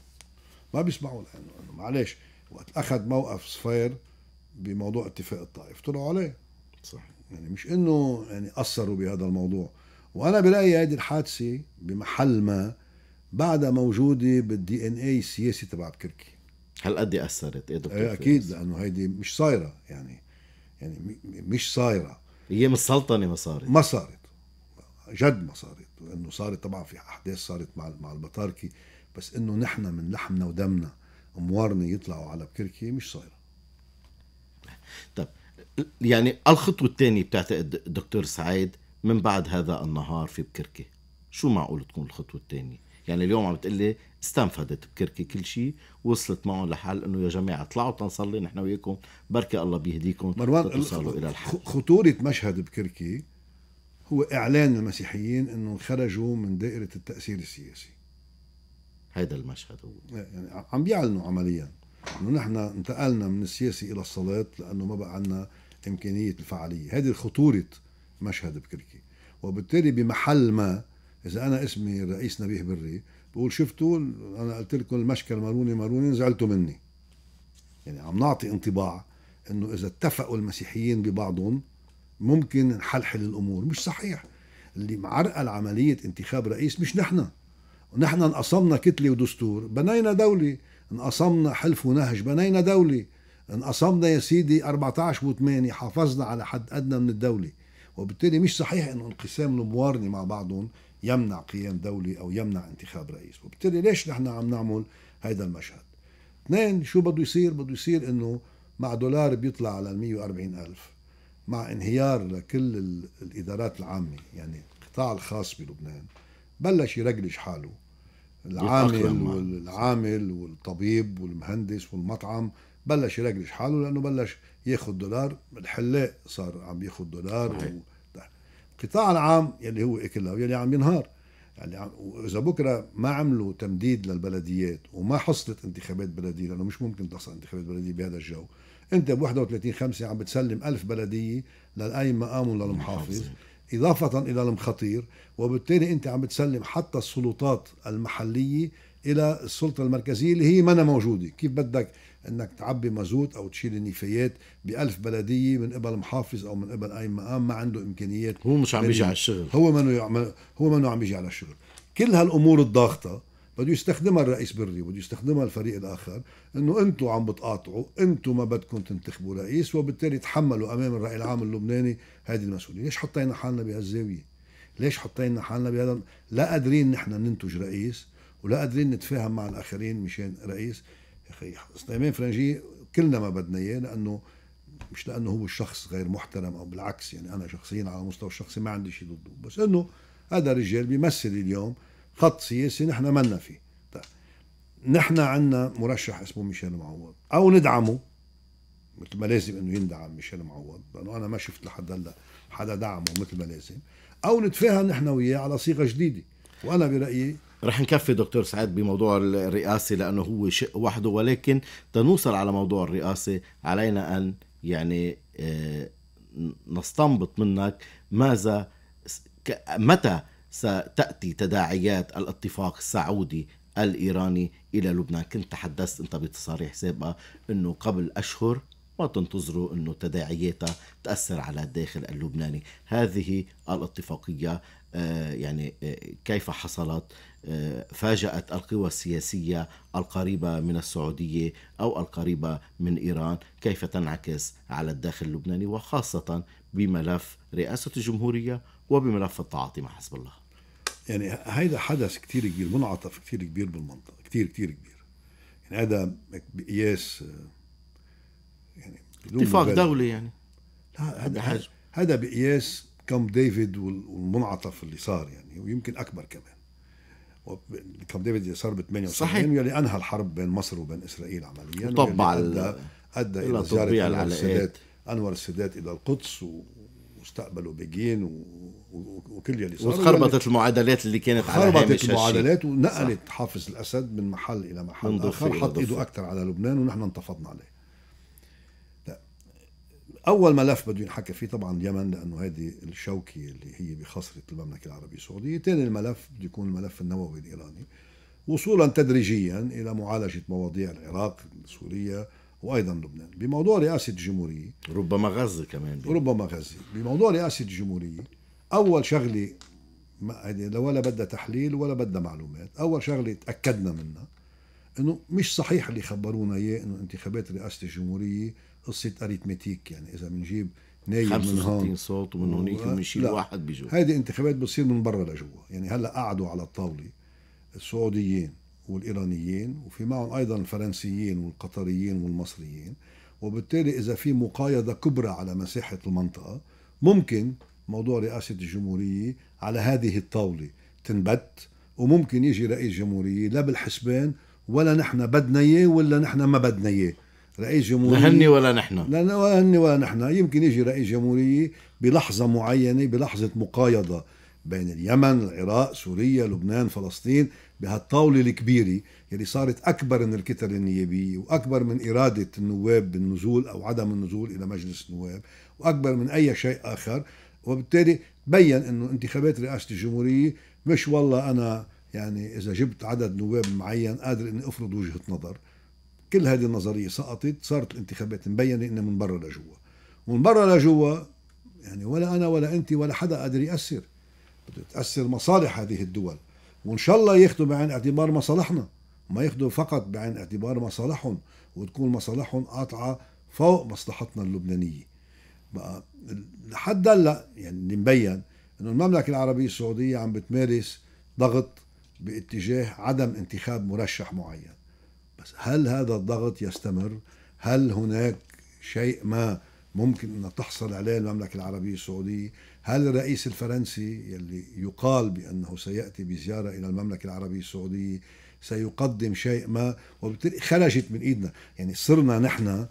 ما بيسمعوا لانه معلش وقت اخذ موقف صفير بموضوع اتفاق الطائف طلعوا عليه صح يعني مش انه يعني اثروا بهذا الموضوع وانا برايي هذه الحادثه بمحل ما بعدها موجوده بالدي ان اي السياسي تبع بكركي
هل قد اثرت ايه دكتور إيه، اكيد لانه
هيدي مش صايره يعني يعني مش صايره ايام السلطنه ما صارت ما صارت جد ما صارت لانه صارت طبعا في احداث صارت مع مع البطاركي بس انه نحن من لحمنا ودمنا اموارنا يطلعوا على بكركي مش صايره
طيب يعني الخطوه الثانيه بتعتقد دكتور سعيد من بعد هذا النهار في بكركي شو معقول تكون الخطوه الثانيه يعني اليوم عم لي استنفدت بكركي كل شيء وصلت معهم لحل انه يا جماعه طلعوا تنصلي نحن وياكم بركي الله بيهديكم مروان الى الحل خطوره مشهد بكركي
هو اعلان المسيحيين انه خرجوا من دائره التاثير السياسي هذا المشهد هو يعني عم بيعلنوا عمليا انه نحن انتقلنا من السياسه الى الصلاه لانه ما بقى عندنا امكانيه الفعاليه هذه خطوره مشهد بكركي وبالتالي بمحل ما اذا انا اسمي الرئيس نبيه بري بقول شفتوا انا قلت لكم المشكل ماروني ماروني زعلتوا مني يعني عم نعطي انطباع انه اذا اتفقوا المسيحيين ببعضهم ممكن نحلحل الامور مش صحيح اللي معرقل عمليه انتخاب رئيس مش نحن ونحن انقسمنا كتلة ودستور بنينا دولة انقسمنا حلف ونهج بنينا دولة انقسمنا يا سيدي 14 و8 حافظنا على حد أدنى من الدولة وبالتالي مش صحيح انه انقسام الموارنة مع بعضهم يمنع قيام دولة أو يمنع انتخاب رئيس وبالتالي ليش نحن عم نعمل هيدا المشهد اثنين شو بده يصير بده يصير انه مع دولار بيطلع على 140 ألف مع انهيار لكل الإدارات العامة يعني القطاع الخاص بلبنان بلش يرجلج حاله العامل والعامل والطبيب والمهندس والمطعم بلش يرجلش حاله لانه بلش ياخذ دولار الحلاق صار عم ياخذ دولار و... القطاع العام يلي هو اكلها يلي عم ينهار يعني اذا واذا بكره ما عملوا تمديد للبلديات وما حصلت انتخابات بلديه لانه مش ممكن تحصل انتخابات بلديه بهذا الجو انت ب 31 5 عم بتسلم 1000 بلديه للاي مقام وللمحافظ المحافظ إضافة إلى المخاطير وبالتالي أنت عم بتسلم حتى السلطات المحلية إلى السلطة المركزية اللي هي منا موجودة كيف بدك أنك تعبي مازوت أو تشيل النفايات بألف بلدية من قبل محافظ أو من قبل أي مقام ما عنده إمكانيات هو مش عم يجي على الشغل هو منو هو منو عم يجي على الشغل كل هالأمور الضاغطة بده يستخدمها الرئيس بري بده يستخدمها الفريق الاخر انه انتم عم بتقاطعوا انتم ما بدكم تنتخبوا رئيس وبالتالي تحملوا امام الراي العام اللبناني هذه المسؤوليه ليش حطينا حالنا بهالزاويه ليش حطينا حالنا بهذا لا قادرين نحن ننتج رئيس ولا قادرين نتفاهم مع الاخرين مشان رئيس يا اخي سليمان فرنجي كلنا ما بدنا اياه لانه مش لانه هو الشخص غير محترم او بالعكس يعني انا شخصيا على المستوى الشخصي ما عندي شيء ضده بس انه هذا رجال بيمثل اليوم خط سياسي نحن منا فيه طيب. نحن عندنا مرشح اسمه ميشيل معوض او ندعمه مثل ما لازم انه يندعم ميشيل معوض لانه انا ما شفت لحد هلا حدا دعمه مثل ما لازم او نتفاهم نحن وياه على صيغه جديده وانا برايي
رح نكفي دكتور سعد بموضوع الرئاسة لأنه هو شق وحده ولكن تنوصل على موضوع الرئاسة علينا أن يعني آه، نستنبط منك ماذا متى ستأتي تداعيات الاتفاق السعودي الإيراني إلى لبنان كنت تحدثت أنت بتصاريح سابقة أنه قبل أشهر ما تنتظروا أنه تداعياتها تأثر على الداخل اللبناني هذه الاتفاقية آه، يعني آه، كيف حصلت آه، فاجأت القوى السياسية القريبة من السعودية أو القريبة من إيران كيف تنعكس على الداخل اللبناني وخاصة بملف رئاسة الجمهورية وبملف التعاطي مع حزب الله يعني هيدا حدث كتير كبير منعطف كتير كبير
بالمنطقه كتير كتير كبير يعني هذا بقياس يعني اتفاق دولي يعني لا هذا هذا بقياس كم ديفيد والمنعطف اللي صار يعني ويمكن اكبر كمان كم ديفيد اللي صار ب 78 صحيح يلي انهى الحرب بين مصر وبين اسرائيل عمليا وطبع ادى الى زياره انور السادات انور السادات الى القدس و مستقبله بيجين
وكل يلي صار وتخربطت يعني المعادلات اللي كانت على خربطت المعادلات ونقلت صح.
حافظ الاسد من محل الى محل من اخر حط ايده اكثر على لبنان ونحن انتفضنا عليه اول ملف بده ينحكى فيه طبعا اليمن لانه هذه الشوكه اللي هي بخسره المملكه العربيه السعوديه، ثاني الملف بده يكون الملف النووي الايراني وصولا تدريجيا الى معالجه مواضيع العراق سوريا وايضا لبنان بموضوع رئاسه الجمهوريه ربما غزه كمان بي. ربما غزه بموضوع رئاسه الجمهوريه اول شغله ما يعني ولا بدها تحليل ولا بدها معلومات اول شغله تاكدنا منها انه مش صحيح اللي خبرونا اياه انه انتخابات رئاسه الجمهوريه قصه اريتمتيك يعني اذا بنجيب نايب من هون صوت ومن هونيك بنشيل واحد بجوا هيدي انتخابات بتصير من برا لجوا يعني هلا قعدوا على الطاوله السعوديين والإيرانيين وفي معهم أيضا الفرنسيين والقطريين والمصريين وبالتالي إذا في مقايضة كبرى على مساحة المنطقة ممكن موضوع رئاسة الجمهورية على هذه الطاولة تنبت وممكن يجي رئيس جمهورية لا بالحسبان ولا نحن بدنا اياه ولا نحن ما بدنا اياه رئيس جمهورية لا ولا نحن لا ولا ولا نحن يمكن يجي رئيس جمهورية بلحظة معينة بلحظة مقايضة بين اليمن العراق سوريا لبنان فلسطين بهالطاوله الكبيره يلي صارت اكبر من الكتل النيابيه واكبر من اراده النواب بالنزول او عدم النزول الى مجلس النواب واكبر من اي شيء اخر وبالتالي بين انه انتخابات رئاسه الجمهوريه مش والله انا يعني اذا جبت عدد نواب معين قادر اني افرض وجهه نظر كل هذه النظريه سقطت صارت الانتخابات مبينه انها من برا لجوا ومن برا لجوا يعني ولا انا ولا انت ولا حدا قادر ياثر بده تاثر مصالح هذه الدول وان شاء الله ياخذوا بعين اعتبار مصالحنا ما ياخذوا فقط بعين اعتبار مصالحهم وتكون مصالحهم قاطعه فوق مصلحتنا اللبنانيه بقى لحد هلا يعني اللي مبين انه المملكه العربيه السعوديه عم بتمارس ضغط باتجاه عدم انتخاب مرشح معين بس هل هذا الضغط يستمر هل هناك شيء ما ممكن ان تحصل عليه المملكه العربيه السعوديه هل الرئيس الفرنسي يلي يقال بأنه سيأتي بزيارة إلى المملكة العربية السعودية سيقدم شيء ما وبالتالي خرجت من إيدنا يعني صرنا نحن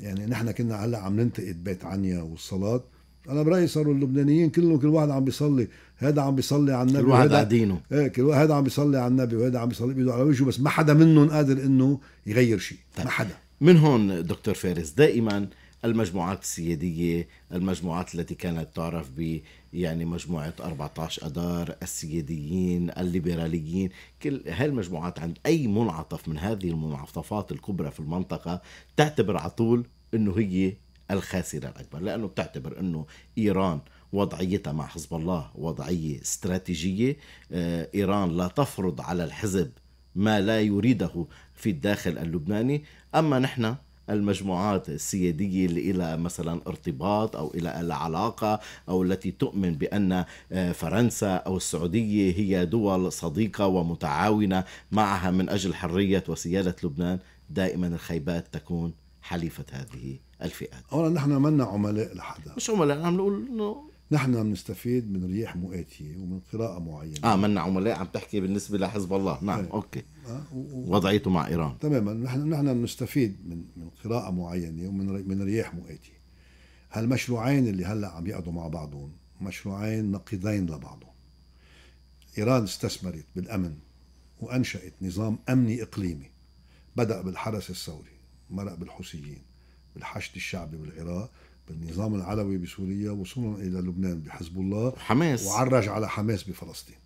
يعني نحن كنا هلا عم ننتقد بيت عنيا والصلاة أنا برأيي صاروا اللبنانيين كلهم كل واحد عم بيصلي هذا عم بيصلي على النبي كل واحد على دينه ايه كل واحد عم بيصلي على النبي وهذا عم بيصلي بيده على وجهه بس ما حدا منهم قادر إنه يغير شيء
طيب. ما حدا من هون دكتور فارس دائما المجموعات السيادية المجموعات التي كانت تعرف ب يعني مجموعة 14 أدار السياديين الليبراليين كل هالمجموعات عند أي منعطف من هذه المنعطفات الكبرى في المنطقة تعتبر على طول أنه هي الخاسرة الأكبر لأنه بتعتبر أنه إيران وضعيتها مع حزب الله وضعية استراتيجية آه، إيران لا تفرض على الحزب ما لا يريده في الداخل اللبناني أما نحن المجموعات السيادية اللي إلى مثلا ارتباط أو إلى العلاقة أو التي تؤمن بأن آه، فرنسا أو السعودية هي دول صديقة ومتعاونة معها من أجل حرية وسيادة لبنان دائما الخيبات تكون حليفة هذه الفئات أولا نحن منا عملاء لحدا مش عملاء عم نقول إنه نحن عم نستفيد من رياح مؤاتيه ومن قراءه معينه اه منا عملاء عم تحكي بالنسبه لحزب الله نعم هي. إيه. اوكي
آه و... وضعيته مع ايران تماما نحن نحن بنستفيد من من قراءه معينه ومن ري... من رياح مؤاتيه هالمشروعين اللي هلا عم يقعدوا مع بعضهم مشروعين نقيضين لبعضهم ايران استثمرت بالامن وانشات نظام امني اقليمي بدا بالحرس الثوري مرق بالحوثيين بالحشد الشعبي بالعراق بالنظام العلوي بسوريا وصولا الى لبنان بحزب الله حماس وعرج على حماس بفلسطين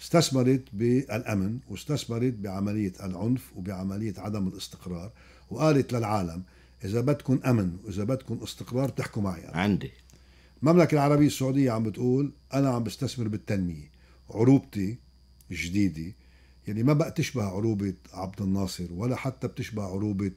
استثمرت بالامن واستثمرت بعمليه العنف وبعمليه عدم الاستقرار وقالت للعالم اذا بدكم امن واذا بدكم استقرار تحكوا معي أنا. عندي المملكه العربيه السعوديه عم بتقول انا عم بستثمر بالتنميه عروبتي الجديده يعني ما بقى تشبه عروبه عبد الناصر ولا حتى بتشبه عروبه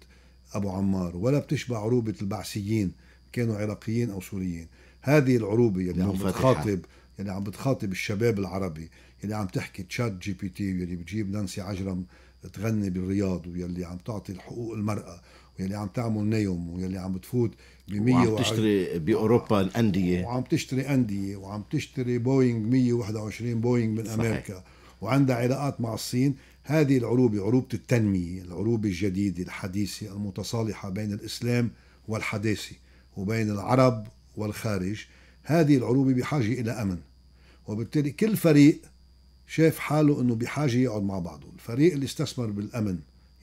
ابو عمار ولا بتشبه عروبه البعثيين كانوا عراقيين او سوريين هذه العروبه اللي عم بتخاطب يلي عم بتخاطب الشباب العربي يلي عم تحكي تشات جي بي تي واللي بتجيب نانسي عجرم تغني بالرياض ويلي عم تعطي حقوق المرأة ويلي عم تعمل نيوم ويلي عم بتفوت ب 100 وعم تشتري
بأوروبا الأندية
وعم تشتري أندية وعم تشتري بوينغ 121 بوينغ من صحيح. أمريكا وعندها علاقات مع الصين هذه العروبة عروبة التنمية العروبة الجديدة الحديثة المتصالحة بين الإسلام والحداثة وبين العرب والخارج هذه العروبة بحاجة إلى أمن وبالتالي كل فريق شاف حاله أنه بحاجة يقعد مع بعضه الفريق اللي استثمر بالأمن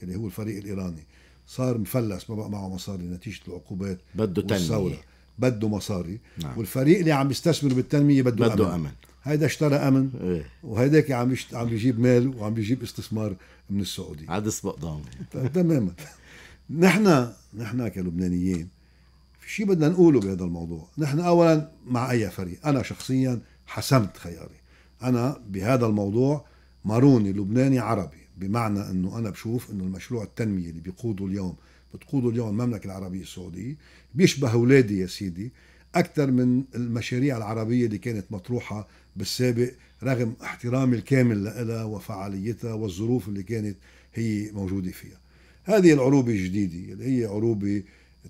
اللي يعني هو الفريق الإيراني صار مفلس ما بقى معه مصاري نتيجة العقوبات
بده تنمية
بده مصاري نعم. والفريق اللي عم يستثمر بالتنمية بده, بده أمن, أمن. هيدا اشترى امن ايه. وهيداك عم يشت... عم يجيب مال وعم يجيب استثمار من السعوديه عاد اسبق ضامن تماما [LAUGHS] نحن نحن كلبنانيين في شيء بدنا نقوله بهذا الموضوع نحن أولا مع أي فريق أنا شخصيا حسمت خياري أنا بهذا الموضوع ماروني لبناني عربي بمعنى أنه أنا بشوف أنه المشروع التنمية اللي بيقوده اليوم بتقوده اليوم المملكة العربية السعودية بيشبه أولادي يا سيدي أكثر من المشاريع العربية اللي كانت مطروحة بالسابق رغم احترامي الكامل لها وفعاليتها والظروف اللي كانت هي موجودة فيها هذه العروبة الجديدة اللي هي عروبة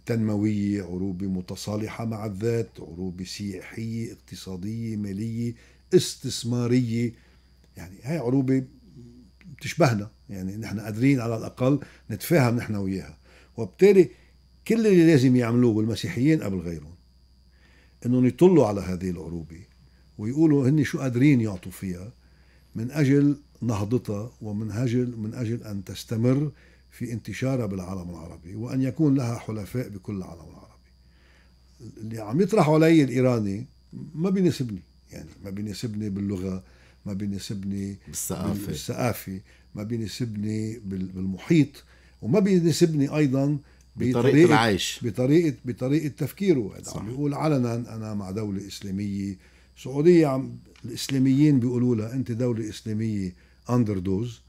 تنموية عروبة متصالحة مع الذات عروبة سياحية اقتصادية مالية استثمارية يعني هاي عروبة بتشبهنا يعني نحن قادرين على الأقل نتفاهم نحن وياها وبالتالي كل اللي لازم يعملوه المسيحيين قبل غيرهم انهم يطلوا على هذه العروبة ويقولوا هن شو قادرين يعطوا فيها من أجل نهضتها ومن أجل من أجل أن تستمر في انتشارها بالعالم العربي وأن يكون لها حلفاء بكل العالم العربي اللي عم يطرح علي الإيراني ما بيناسبني يعني ما بيناسبني باللغة ما بيناسبني بالثقافة بالثقافة ما بيناسبني بالمحيط وما بيناسبني أيضا بطريقة, بطريقة العيش بطريقة بطريقة تفكيره يعني صح. عم بيقول علنا أنا مع دولة إسلامية سعودية عم الإسلاميين بيقولوا لها أنت دولة إسلامية أندر دوز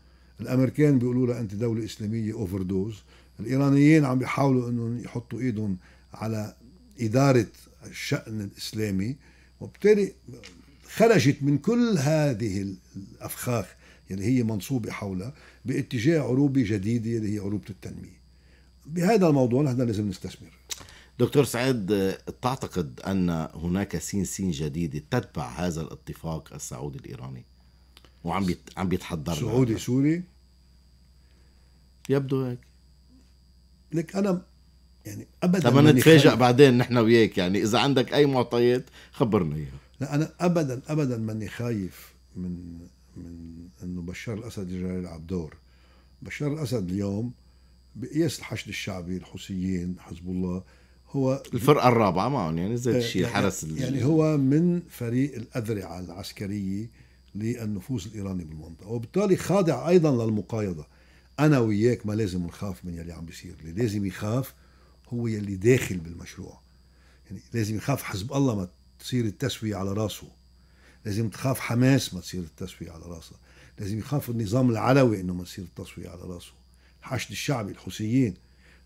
الامريكان بيقولوا لها انت دوله اسلاميه اوفر دوز الايرانيين عم بيحاولوا انهم يحطوا ايدهم على اداره الشان الاسلامي وبالتالي خرجت من كل هذه الافخاخ اللي هي منصوبه حولها باتجاه عروبه جديده اللي هي عروبه التنميه. بهذا الموضوع نحن لازم نستثمر.
دكتور سعيد تعتقد ان هناك سين سين جديده تتبع هذا الاتفاق السعودي الايراني؟ وعم بيت عم بيتحضر سعودي سوري يبدو هيك لك انا يعني ابدا طب نتفاجئ بعدين نحن وياك يعني اذا عندك اي معطيات خبرنا اياها
لا انا ابدا ابدا ماني خايف من من انه بشار الاسد يرجع يلعب دور بشار الاسد اليوم بقياس الحشد الشعبي الحوثيين حزب الله هو الفرقه
الرابعه معهم يعني زي الشيء آه، يعني حرس يعني, يعني
هو من فريق الاذرعه العسكريه للنفوذ الايراني بالمنطقه وبالتالي خاضع ايضا للمقايضه انا وياك ما لازم نخاف من يلي عم بيصير اللي لازم يخاف هو يلي داخل بالمشروع يعني لازم يخاف حزب الله ما تصير التسوية على راسه لازم تخاف حماس ما تصير التسوية على راسها لازم يخاف النظام العلوي انه ما تصير التسوية على راسه الحشد الشعبي الحوثيين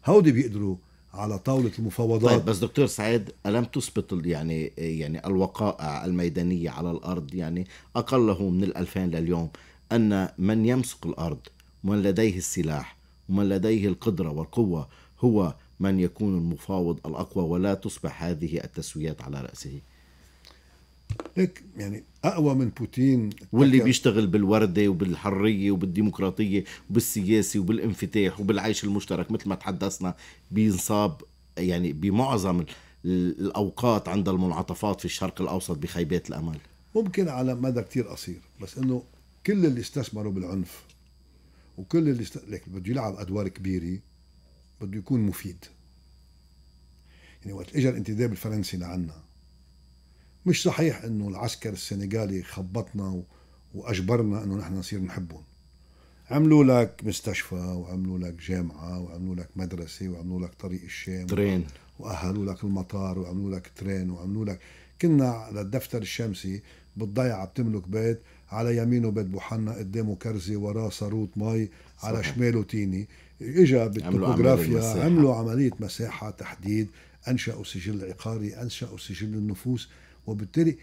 هودي بيقدروا على طاوله المفاوضات طيب
بس دكتور سعيد الم تثبت يعني يعني الوقائع الميدانيه على الارض يعني اقله من الالفين لليوم ان من يمسك الارض ومن لديه السلاح ومن لديه القدره والقوه هو من يكون المفاوض الاقوى ولا تصبح هذه التسويات على راسه
لك يعني اقوى من بوتين واللي
بيشتغل بالورده وبالحريه وبالديمقراطيه وبالسياسه وبالانفتاح وبالعيش المشترك مثل ما تحدثنا بينصاب يعني بمعظم الاوقات عند المنعطفات في الشرق الاوسط بخيبات الامل
ممكن على مدى كتير قصير بس انه كل اللي استثمروا بالعنف وكل اللي است... لك بده يلعب ادوار كبيره بده يكون مفيد يعني وقت اجى الانتداب الفرنسي لعنا مش صحيح انه العسكر السنغالي خبطنا واجبرنا انه نحن نصير نحبهم عملوا لك مستشفى وعملوا لك جامعة وعملوا لك مدرسة وعملوا لك طريق الشام ترين وأهلوا لك المطار وعملوا لك ترين وعملوا لك كنا على الدفتر الشمسي بالضيعة بتملك بيت على يمينه بيت بوحنا قدامه كرزي وراه صاروت مي على شماله تيني اجا بالتوبوغرافيا عملوا, عملوا عملية مساحة تحديد انشأوا سجل عقاري انشأوا سجل النفوس وبالتالي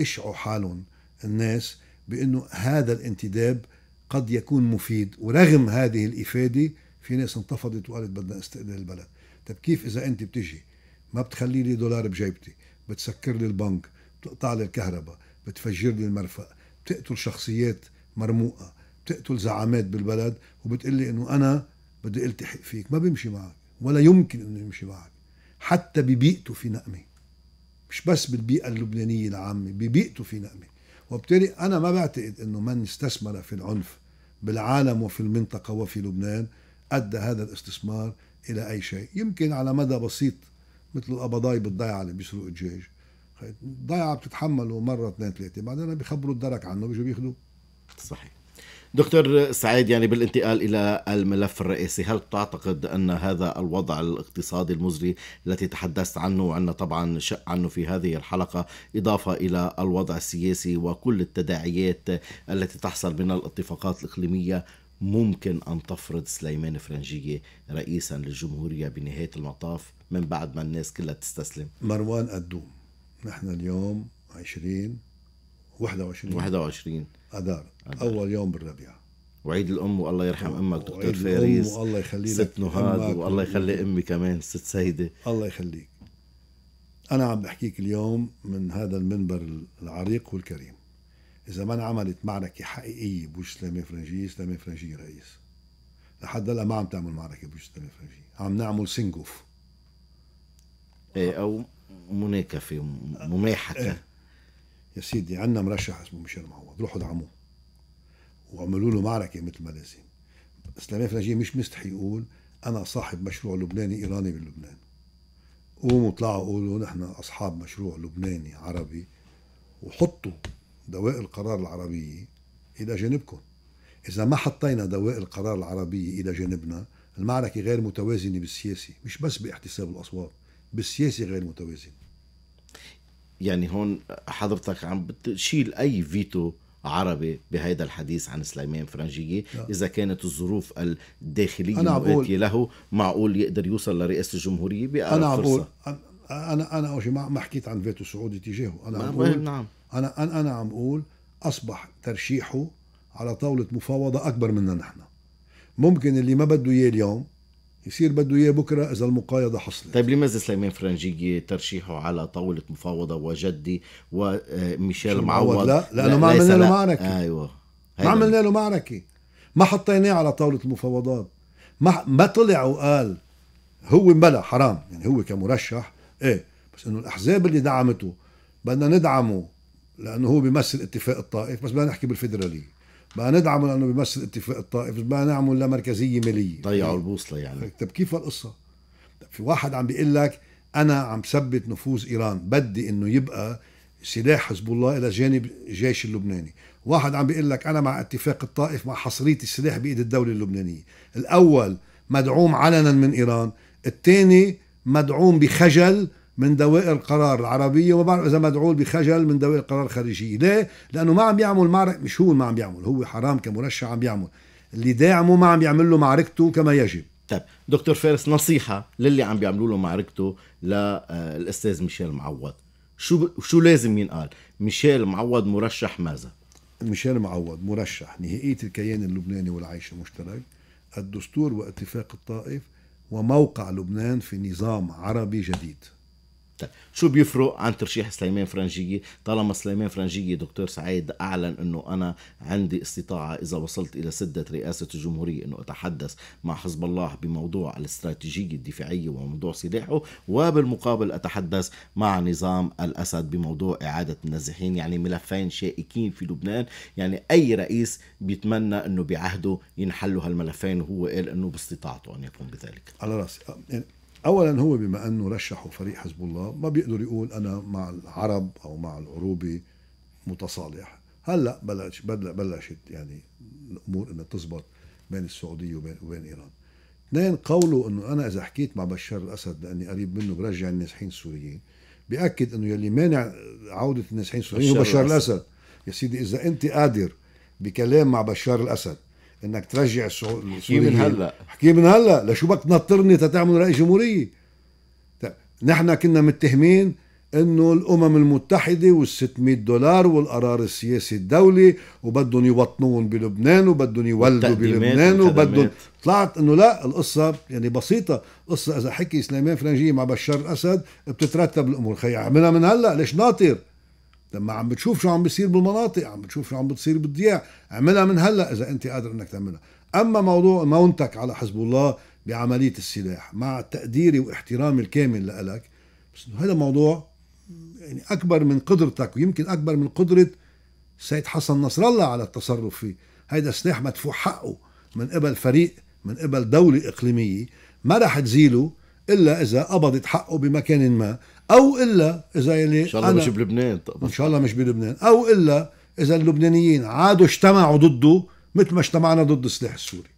اشعوا حالهم الناس بانه هذا الانتداب قد يكون مفيد ورغم هذه الافاده في ناس انتفضت وقالت بدنا استقلال البلد طيب كيف اذا انت بتجي ما بتخلي لي دولار بجيبتي بتسكر لي البنك بتقطع لي الكهرباء بتفجر لي المرفأ بتقتل شخصيات مرموقه بتقتل زعامات بالبلد وبتقول لي انه انا بدي التحق فيك ما بيمشي معك ولا يمكن انه يمشي معك حتى ببيئته في نقمه مش بس بالبيئة اللبنانية العامة ببيئته في نقمة وبالتالي أنا ما بعتقد أنه من استثمر في العنف بالعالم وفي المنطقة وفي لبنان أدى هذا الاستثمار إلى أي شيء يمكن على مدى بسيط مثل القبضاي بالضيعة اللي بيسرقوا الدجاج الضيعة بتتحمله مرة اثنين ثلاثة بعدين بيخبروا الدرك عنه بيجوا بياخذوه صحيح
دكتور سعيد يعني بالانتقال الى الملف الرئيسي هل تعتقد ان هذا الوضع الاقتصادي المزري التي تحدثت عنه وعنا طبعا شق عنه في هذه الحلقه اضافه الى الوضع السياسي وكل التداعيات التي تحصل من الاتفاقات الاقليميه ممكن ان تفرض سليمان فرنجيه رئيسا للجمهوريه بنهايه المطاف من بعد ما الناس كلها تستسلم مروان قدوم نحن اليوم عشرين 21 21 اذار, اول يوم بالربيع وعيد الام والله يرحم امك دكتور فارس والله يخلي لك ست نهاد والله يخلي امي كمان ست سيده
الله يخليك انا عم بحكيك اليوم من هذا المنبر العريق والكريم اذا ما انعملت معركه حقيقيه بوش سلامي فرنجي سلامي فرنجي رئيس لحد هلا ما عم تعمل معركه بوش سلامي فرنجي عم نعمل سنجوف ايه او مناكفه مماحكه ايه يا سيدي عندنا مرشح اسمه ميشيل معوض روحوا دعموه وعملوا له معركه مثل ما لازم اسلاميه فرنجيه مش مستحي يقول انا صاحب مشروع لبناني ايراني بلبنان قوموا طلعوا قولوا نحن اصحاب مشروع لبناني عربي وحطوا دوائر القرار العربيه الى جانبكم اذا ما حطينا دوائر القرار العربيه الى جانبنا المعركه غير متوازنه بالسياسي مش بس باحتساب الاصوات
بالسياسي غير متوازن يعني هون حضرتك عم بتشيل اي فيتو عربي بهذا الحديث عن سليمان فرنجية إذا كانت الظروف الداخلية المؤاتية له معقول يقدر يوصل لرئاسة الجمهورية بأقرب أنا فرصة
أنا أنا أول شيء ما حكيت عن فيتو سعودي تجاهه أنا عم بقول نعم. أنا أنا أنا عم أقول أصبح ترشيحه على طاولة مفاوضة أكبر منا نحن ممكن اللي ما بده إياه اليوم يصير بده اياه بكره اذا المقايضه حصلت
طيب لماذا سليمان فرنجيه ترشيحه على طاوله مفاوضه وجدي وميشيل معوض لا لانه ما عملنا له معركه ايوه ما عملنا له
معركه ما حطيناه على طاوله المفاوضات ما ما طلع وقال هو مبلا حرام يعني هو كمرشح ايه بس انه الاحزاب اللي دعمته بدنا ندعمه لانه هو بيمثل اتفاق الطائف بس بدنا نحكي بالفدرالية بقى ندعمه لانه بيمثل اتفاق الطائف بقى نعمل لمركزيه ماليه ضيعوا البوصله يعني طيب، طب كيف القصه في واحد عم بيقول لك انا عم ثبت نفوذ ايران بدي انه يبقى سلاح حزب الله الى جانب الجيش اللبناني واحد عم بيقول لك انا مع اتفاق الطائف مع حصريه السلاح بايد الدوله اللبنانيه الاول مدعوم علنا من ايران الثاني مدعوم بخجل من دوائر القرار العربيه وما بعرف اذا مدعول بخجل من دوائر القرار الخارجيه، ليه؟ لانه ما عم بيعمل معركه مش هو ما عم بيعمل هو حرام كمرشح عم بيعمل اللي داعمه ما عم
يعمل له معركته كما يجب طيب دكتور فارس نصيحه للي عم بيعملوا له معركته للاستاذ آه، ميشيل معوض شو شو لازم ينقال؟ ميشيل معوض مرشح ماذا؟ ميشيل معوض مرشح نهائيه الكيان اللبناني والعيش المشترك
الدستور واتفاق الطائف وموقع لبنان في نظام عربي جديد
طيب شو بيفرق عن ترشيح سليمان فرنجيه طالما سليمان فرنجيه دكتور سعيد اعلن انه انا عندي استطاعه اذا وصلت الى سده رئاسه الجمهوريه انه اتحدث مع حزب الله بموضوع الاستراتيجيه الدفاعيه وموضوع سلاحه وبالمقابل اتحدث مع نظام الاسد بموضوع اعاده النازحين يعني ملفين شائكين في لبنان يعني اي رئيس بيتمنى انه بعهده ينحلوا هالملفين وهو قال انه باستطاعته ان يقوم بذلك
على راسي آه، يعني اولا هو بما انه رشحوا فريق حزب الله ما بيقدر يقول انا مع العرب او مع العروبي متصالح هلا بلش بلشت يعني الامور انها تزبط بين السعوديه وبين, وبين ايران اثنين قوله انه انا اذا حكيت مع بشار الاسد لاني قريب منه برجع النازحين السوريين بياكد انه يلي مانع عوده النازحين السوريين هو بشار الاسد يا سيدي اذا انت قادر بكلام مع بشار الاسد انك ترجع السعوديه احكي من هلا احكي من هلا لشو بدك تنطرني تتعمل رئيس جمهوريه نحن كنا متهمين انه الامم المتحده وال 600 دولار والقرار السياسي الدولي وبدهم يوطنون بلبنان وبدهم يولدوا بلبنان وبدهم طلعت انه لا القصه يعني بسيطه القصه اذا حكي سليمان فرنجيه مع بشار الاسد بتترتب الامور خي عملها من هلا ليش ناطر لما عم بتشوف شو عم بيصير بالمناطق عم بتشوف شو عم بتصير بالضياع اعملها من هلا اذا انت قادر انك تعملها اما موضوع مونتك على حزب الله بعمليه السلاح مع تقديري واحترامي الكامل لك بس هذا موضوع يعني اكبر من قدرتك ويمكن اكبر من قدره السيد حسن نصر الله على التصرف فيه هيدا سلاح مدفوع حقه من قبل فريق من قبل دولة إقليمية ما راح تزيله الا اذا قبضت حقه بمكان ما او الا اذا يلي ان شاء الله مش بلبنان طبعا ان شاء الله مش بلبنان او الا اذا اللبنانيين عادوا اجتمعوا ضده مثل ما اجتمعنا ضد السلاح السوري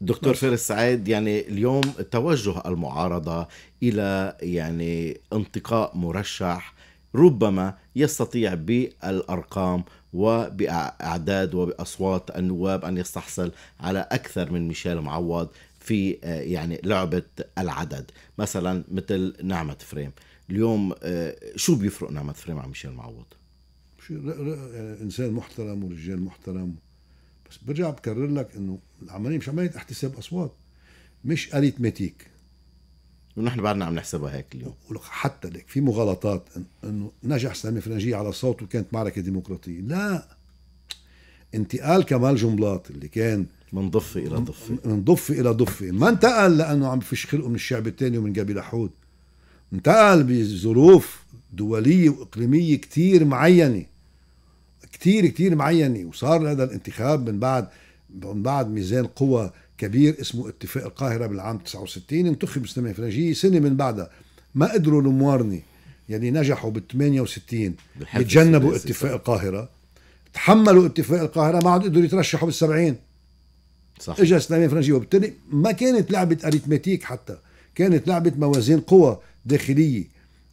دكتور فارس سعيد يعني اليوم توجه المعارضة إلى يعني انتقاء مرشح ربما يستطيع بالأرقام وبأعداد وبأصوات النواب أن يستحصل على أكثر من ميشيل معوض في آه، يعني لعبة العدد مثلا مثل نعمة فريم اليوم آه، شو بيفرق نعمة فريم عن ميشيل معوض؟
آه، انسان محترم ورجال محترم بس برجع بكرر لك انه العمليه مش عمليه احتساب اصوات مش اريتمتيك ونحن بعدنا عم نحسبها هيك اليوم حتى لك في مغالطات انه نجح سامي فرنجي على صوته وكانت معركه ديمقراطيه لا انتقال كمال جنبلاط اللي كان من ضفة إلى ضفة من ضفة إلى ضفة ما انتقل لأنه عم فيش خلقه من الشعب الثاني ومن قبيلة حود انتقل بظروف دولية وإقليمية كتير معينة كتير كتير معينة وصار هذا الانتخاب من بعد من بعد ميزان قوى كبير اسمه اتفاق القاهرة بالعام 69 انتخب سليمان فرنجية سنة من بعدها ما قدروا الموارنة يعني نجحوا بال 68 يتجنبوا اتفاق القاهرة تحملوا اتفاق القاهرة ما عاد قدروا يترشحوا بال 70 صح اجى سليمان فرنجي وبالتالي ما كانت لعبه اريتماتيك حتى كانت لعبه موازين قوى داخليه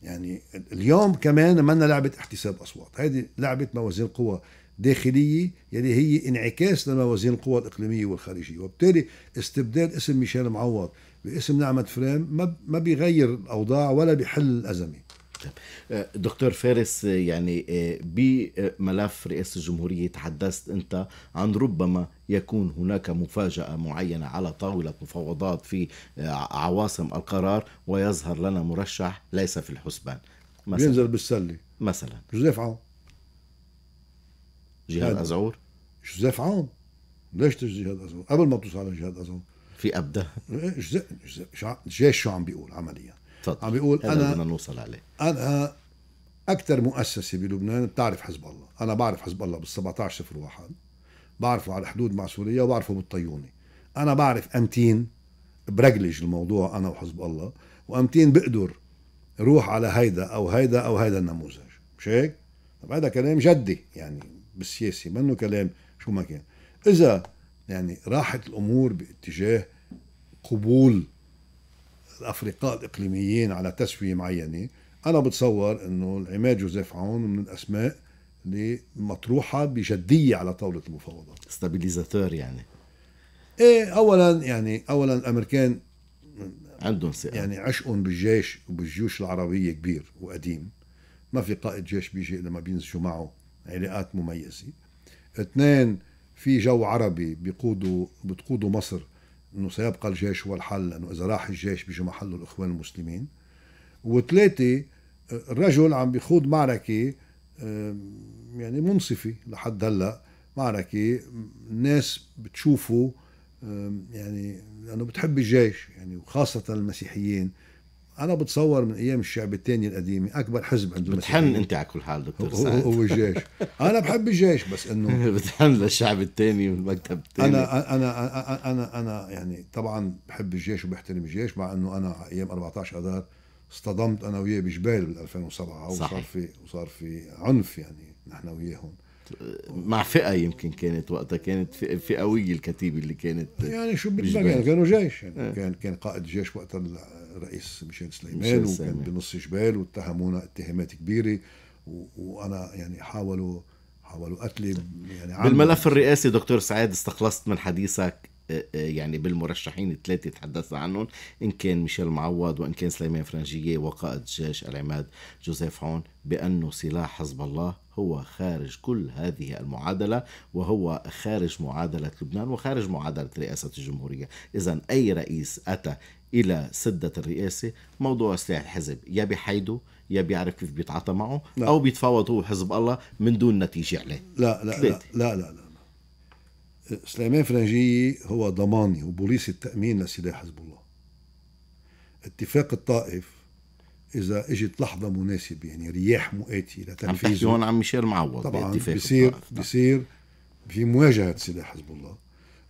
يعني اليوم كمان منا لعبه احتساب اصوات هذه لعبه موازين قوى داخليه يلي هي انعكاس لموازين القوى الاقليميه والخارجيه وبالتالي استبدال اسم ميشيل معوض باسم نعمة فريم ما ما بيغير الاوضاع ولا بيحل الازمه
طيب. آه، دكتور فارس آه، يعني آه، بملف رئاسة الجمهورية تحدثت أنت عن ربما يكون هناك مفاجأة معينة على طاولة مفاوضات في عواصم القرار ويظهر لنا مرشح ليس في الحسبان مثلا ينزل بالسلة مثلا جوزيف عون جهاد أزعور جوزيف عون ليش تجي جهاد أزعور
قبل ما توصل على جهاد أزعور في أبدا إيه، جيش شو عم بيقول عمليا تفضل عم بيقول انا بدنا نوصل عليه انا اكثر مؤسسه بلبنان بتعرف حزب الله انا بعرف حزب الله بال 17 صفر واحد بعرفه على الحدود مع سوريا وبعرفه بالطيونه انا بعرف امتين برجلج الموضوع انا وحزب الله وامتين بقدر روح على هيدا او هيدا او هيدا النموذج مش هيك؟ طب هذا كلام جدي يعني بالسياسه منه كلام شو ما كان اذا يعني راحت الامور باتجاه قبول الافرقاء الاقليميين على تسويه معينه انا بتصور انه العماد جوزيف عون من الاسماء اللي مطروحه بجديه على طاوله المفاوضات ستابيليزاتور يعني ايه اولا يعني اولا الامريكان عندهم ثقه يعني عشقهم بالجيش وبالجيوش العربيه كبير وقديم ما في قائد جيش بيجي الا ما بينزلوا معه علاقات مميزه اثنين في جو عربي بيقودوا بتقودوا مصر انه سيبقى الجيش هو الحل لانه اذا راح الجيش بيجوا محله الاخوان المسلمين وثلاثه الرجل عم بيخوض معركه يعني منصفه لحد هلا معركه الناس بتشوفه يعني لانه بتحب الجيش يعني وخاصه المسيحيين انا بتصور من ايام الشعب الثاني القديمه اكبر حزب عنده بتحن انت على كل حال دكتور هو, سعد. هو الجيش انا بحب الجيش بس انه [LAUGHS] بتحن للشعب الثاني والمكتب الثاني انا انا انا انا يعني طبعا بحب الجيش وبحترم الجيش مع انه انا ايام 14 اذار اصطدمت انا وياه بجبال بال 2007 وصار في وصار في عنف يعني نحن وياهم مع فئه يمكن كانت وقتها كانت فئه الكتيبه اللي كانت يعني شو بدنا يعني كانوا جيش يعني اه. كان كان قائد جيش وقتها الرئيس ميشيل سليمان وكان بنص جبال واتهمونا اتهامات كبيره وانا يعني حاولوا حاولوا قتلي يعني بالملف الرئاسي
دكتور سعيد استخلصت من حديثك يعني بالمرشحين الثلاثه تحدثنا عنهم ان كان ميشيل معوض وان كان سليمان فرنجيه وقائد جيش العماد جوزيف عون بانه سلاح حزب الله هو خارج كل هذه المعادلة وهو خارج معادلة لبنان وخارج معادلة رئاسة الجمهورية إذا أي رئيس أتى إلى سدة الرئاسة موضوع سلاح الحزب يا بحيده يا بيعرف كيف بيتعاطى معه لا. أو بيتفاوض هو حزب الله من دون نتيجة عليه لا لا لا, لا, لا, لا.
سليمان فرنجية هو ضماني وبوليس التأمين لسلاح حزب الله اتفاق الطائف إذا اجت لحظة مناسبة يعني رياح مؤاتية لتنفيذه عم هون عن
ميشيل معوض طبعا بصير
نعم. بصير في مواجهة سلاح حزب الله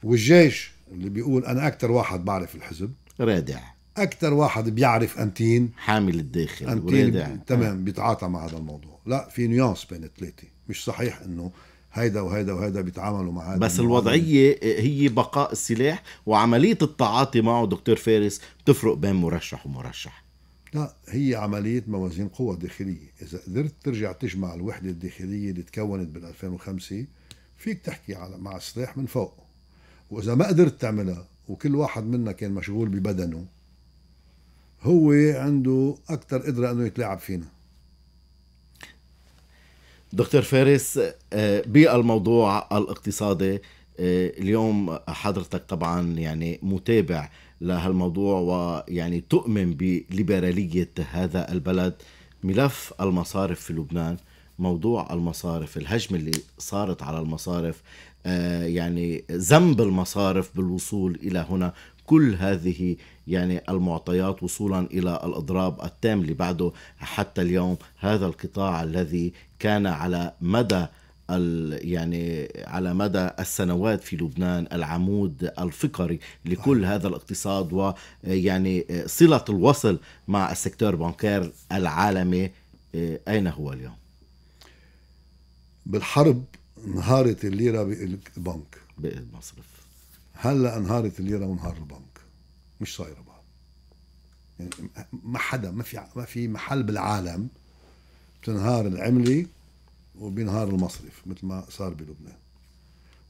والجيش اللي بيقول أنا أكثر واحد بعرف الحزب رادع أكثر واحد بيعرف أنتين
حامل الداخل أنتين ورادع تمام
بيتعاطى مع هذا الموضوع لا في نيانس بين الثلاثة
مش صحيح إنه هيدا وهيدا وهيدا بيتعاملوا مع هذا بس الوضعيه هي بقاء السلاح وعمليه التعاطي معه دكتور فارس بتفرق بين مرشح ومرشح
لا هي عملية موازين قوى داخلية إذا قدرت ترجع تجمع الوحدة الداخلية اللي تكونت بال 2005 فيك تحكي على مع السلاح من فوق وإذا ما قدرت تعملها وكل واحد منا كان مشغول ببدنه هو عنده أكثر قدرة أنه يتلاعب فينا
دكتور فارس آه، بالموضوع الاقتصادي آه، اليوم حضرتك طبعا يعني متابع لهالموضوع ويعني تؤمن بليبرالية هذا البلد ملف المصارف في لبنان موضوع المصارف الهجمة اللي صارت على المصارف آه، يعني ذنب المصارف بالوصول إلى هنا كل هذه يعني المعطيات وصولا إلى الإضراب التام اللي بعده حتى اليوم هذا القطاع الذي كان على مدى يعني على مدى السنوات في لبنان العمود الفقري لكل هذا الاقتصاد ويعني صلة الوصل مع السكتور بانكير العالمي آه، أين هو اليوم؟ بالحرب انهارت الليرة بالبنك بالمصرف
هلا انهارت الليرة وانهار البنك مش صايره بقى يعني ما حدا ما في ما في محل بالعالم بتنهار العمله وبينهار المصرف مثل ما صار بلبنان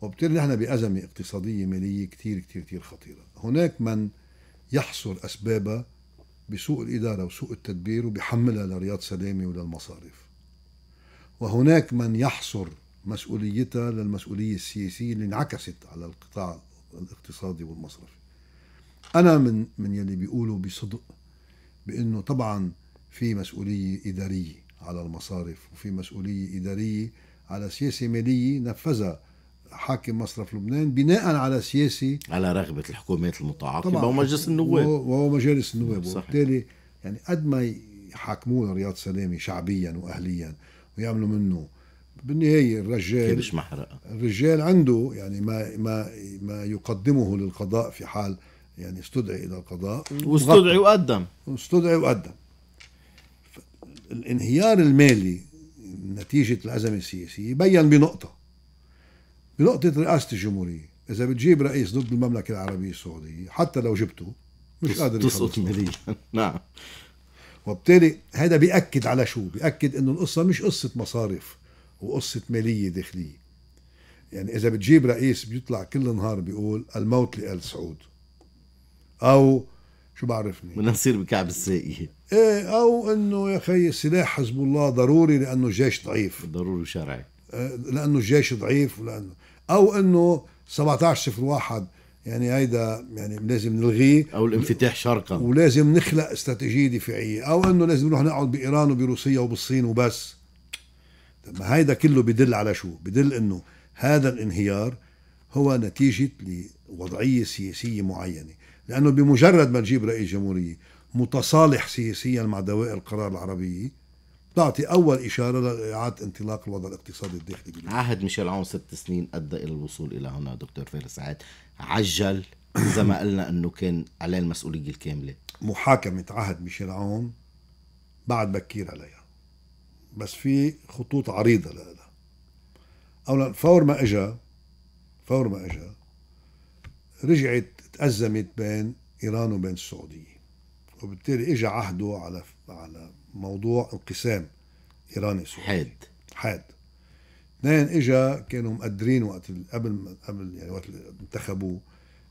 وبتصير نحن بأزمة اقتصادية مالية كثير كثير كثير خطيرة هناك من يحصر أسبابها بسوء الإدارة وسوء التدبير وبيحملها لرياض سلامة وللمصارف وهناك من يحصر مسؤوليتها للمسؤولية السياسية اللي انعكست على القطاع الاقتصادي والمصرفي انا من من يلي بيقولوا بصدق بانه طبعا في مسؤوليه اداريه على المصارف وفي مسؤوليه اداريه على سياسه ماليه نفذها حاكم مصرف لبنان بناء على سياسي
على رغبه الحكومات المتعاقبه ومجلس النواب وهو
مجالس النواب وبالتالي يعني قد ما يحاكمونا رياض سلامي شعبيا واهليا ويعملوا منه بالنهايه الرجال مش محرقه الرجال عنده يعني ما ما ما يقدمه للقضاء في حال يعني استدعي إلى القضاء واستدعي وقدم واستدعي وقدم الانهيار المالي نتيجة الأزمة السياسية بين بنقطة بنقطة رئاسة الجمهورية إذا بتجيب رئيس ضد المملكة العربية السعودية حتى لو جبته
مش قادر تسقط ماليا [LAUGHS] نعم
وبالتالي هذا بيأكد على شو؟ بيأكد إنه القصة مش قصة مصارف وقصة مالية داخلية يعني إذا بتجيب رئيس بيطلع كل نهار بيقول الموت لآل سعود او شو
بعرفني بدنا نصير بكعب الساقية
ايه او انه يا اخي سلاح حزب الله ضروري لانه الجيش ضعيف ضروري وشرعي إيه، لانه الجيش ضعيف ولانه او انه 17 صفر واحد يعني هيدا يعني لازم نلغيه
او الانفتاح شرقا
ولازم نخلق استراتيجيه دفاعيه او انه لازم نروح نقعد بايران وبروسيا وبالصين وبس ما هيدا كله بدل على شو بدل انه هذا الانهيار هو نتيجه لوضعيه سياسيه معينه لأنه بمجرد ما تجيب رئيس جمهورية متصالح سياسيا
مع دوائر القرار العربية تعطي أول إشارة لإعادة انطلاق الوضع الاقتصادي الداخلي عهد ميشيل عون ست سنين أدى إلى الوصول إلى هنا دكتور فارس سعد عجل زي ما قلنا أنه كان عليه المسؤولية الكاملة محاكمة عهد ميشيل عون
بعد بكير عليها بس في خطوط عريضة لها أولا فور ما إجا فور ما إجا رجعت تأزمت بين إيران وبين السعودية وبالتالي إجا عهده على على موضوع انقسام إيراني سعودي حاد حاد اثنين إجا كانوا مقدرين وقت قبل قبل يعني وقت انتخبوه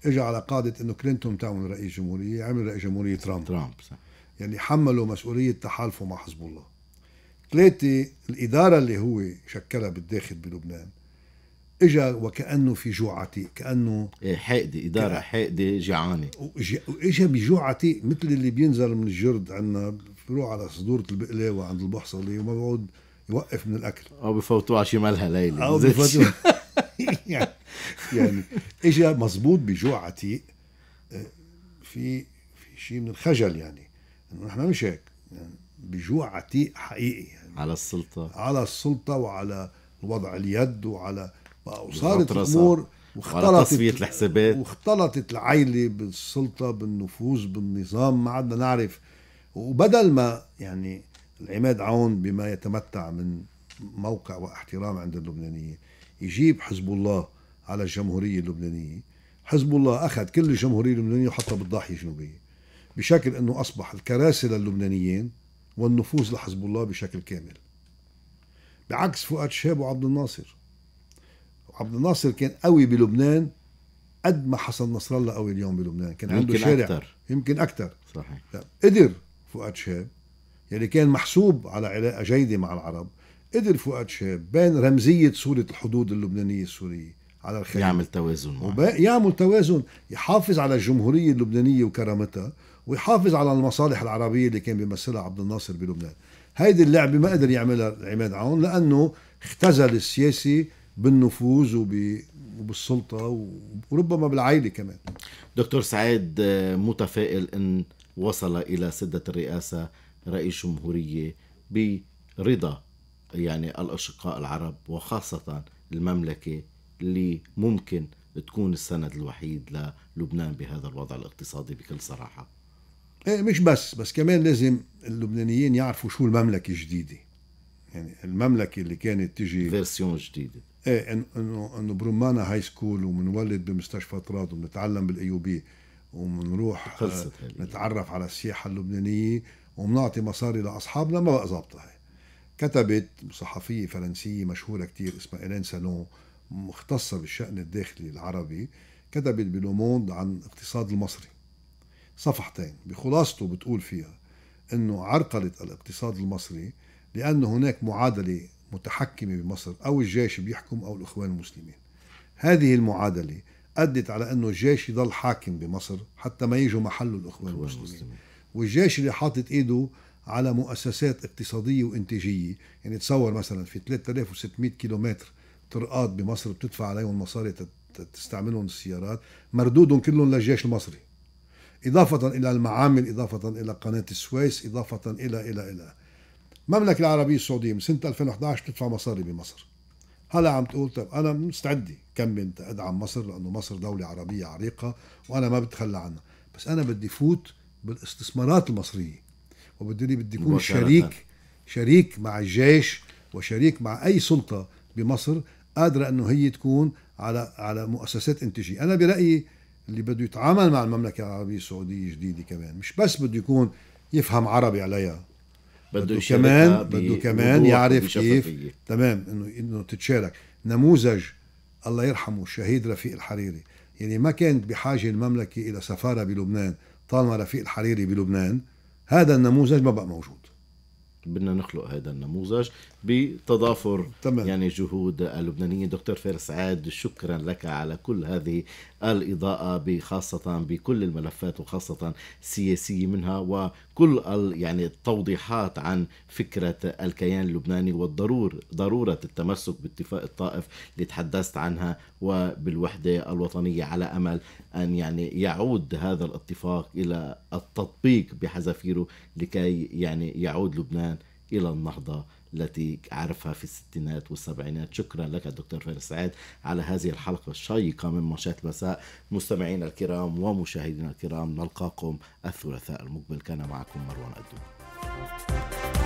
إجا على قاعدة إنه كلينتون تعمل رئيس جمهورية عمل رئيس جمهورية ترامب ترامب صح يعني حملوا مسؤولية تحالفه مع حزب الله ثلاثة الإدارة اللي هو شكلها
بالداخل بلبنان
اجا وكانه في جوعتي كانه
إيه، حقدي اداره حقدي جعانه
واجا بجوعتي مثل اللي بينزل من الجرد عندنا بروح على صدورة البقلاوة عند البحصلي وما بقعد يوقف من الاكل
او بفوتوه على شي مالها ليلى او بفوتوه يعني, [LAUGHS] [LAUGHS] يعني اجا مزبوط بجوع
عتيق آه، في في شيء من الخجل يعني انه نحن مش هيك يعني بجوع عتيق حقيقي يعني على السلطه على السلطه وعلى وضع اليد وعلى وصارت الامور واختلطت تصفية
الحسابات
واختلطت العيلة بالسلطة بالنفوذ بالنظام ما عدنا نعرف وبدل ما يعني العماد عون بما يتمتع من موقع واحترام عند اللبنانيين يجيب حزب الله على الجمهورية اللبنانية حزب الله أخذ كل الجمهورية اللبنانية وحطها بالضاحية الجنوبية بشكل أنه أصبح الكراسي للبنانيين والنفوذ لحزب الله بشكل كامل بعكس فؤاد شهاب وعبد الناصر عبد الناصر كان قوي بلبنان قد ما حسن نصر الله قوي اليوم بلبنان كان عنده شارع أكتر. يمكن اكثر صحيح لا. قدر فؤاد شهاب يلي يعني كان محسوب على علاقه جيده مع العرب قدر فؤاد شهاب بين رمزيه صوره الحدود اللبنانيه السوريه على الخليج يعمل توازن وب... يعمل توازن يحافظ على الجمهوريه اللبنانيه وكرامتها ويحافظ على المصالح العربيه اللي كان بيمثلها عبد الناصر بلبنان هيدي اللعبه ما قدر يعملها عماد عون لانه اختزل السياسي بالنفوذ وبالسلطة وربما بالعائلة كمان
دكتور سعيد آه، متفائل أن وصل إلى سدة الرئاسة رئيس جمهورية برضا يعني الأشقاء العرب وخاصة المملكة اللي ممكن تكون السند الوحيد للبنان بهذا الوضع الاقتصادي بكل صراحة
إيه، مش بس بس كمان لازم اللبنانيين يعرفوا شو المملكة الجديدة يعني المملكة اللي كانت تجي فيرسيون جديدة ايه انه انه برمانا هاي سكول ومنولد بمستشفى طراد وبنتعلم بالايوبيه وبنروح آه نتعرف على السياحه اللبنانيه وبنعطي مصاري لاصحابنا ما بقى ظابطه هي كتبت صحفيه فرنسيه مشهوره كثير اسمها ايلين سالون مختصه بالشان الداخلي العربي كتبت بلوموند عن الاقتصاد المصري صفحتين بخلاصته بتقول فيها انه عرقلت الاقتصاد المصري لأن هناك معادلة متحكمة بمصر أو الجيش بيحكم أو الإخوان المسلمين هذه المعادلة أدت على أنه الجيش يضل حاكم بمصر حتى ما يجوا محله الإخوان المسلمين والجيش اللي حاطط إيده على مؤسسات اقتصادية وإنتاجية يعني تصور مثلا في 3600 كيلومتر طرقات بمصر بتدفع عليهم مصاري تستعملهم السيارات مردودهم كلهم للجيش المصري إضافة إلى المعامل إضافة إلى قناة السويس إضافة إلى إلى إلى, إلى المملكة العربية السعودية من سنة 2011 بتدفع مصاري بمصر هلا عم تقول طيب انا مستعد كمل ادعم مصر لانه مصر دولة عربية عريقة وانا ما بتخلى عنها بس انا بدي فوت بالاستثمارات المصرية وبدي بدي اكون شريك شريك مع الجيش وشريك مع اي سلطة بمصر قادرة انه هي تكون على على مؤسسات انتاجية انا برأيي اللي بده يتعامل مع المملكة العربية السعودية الجديدة كمان مش بس بده يكون يفهم عربي عليها بده كمان بده كمان يعرف كيف تمام انه انه تتشارك نموذج الله يرحمه الشهيد رفيق الحريري يعني ما كانت بحاجه المملكه الى سفاره بلبنان طالما رفيق الحريري بلبنان هذا النموذج ما
بقى موجود بدنا نخلق هذا النموذج بتضافر تمام. يعني جهود اللبنانيين دكتور فارس عاد شكرا لك على كل هذه الإضاءة بخاصة بكل الملفات وخاصة السياسية منها وكل يعني التوضيحات عن فكرة الكيان اللبناني والضرور ضرورة التمسك باتفاق الطائف اللي تحدثت عنها وبالوحدة الوطنية على أمل أن يعني يعود هذا الاتفاق إلى التطبيق بحذافيره لكي يعني يعود لبنان إلى النهضة التي عرفها في الستينات والسبعينات شكرا لك الدكتور فارس سعيد على هذه الحلقة الشيقة من مشاة مساء مستمعينا الكرام ومشاهدينا الكرام نلقاكم الثلاثاء المقبل كان معكم مروان you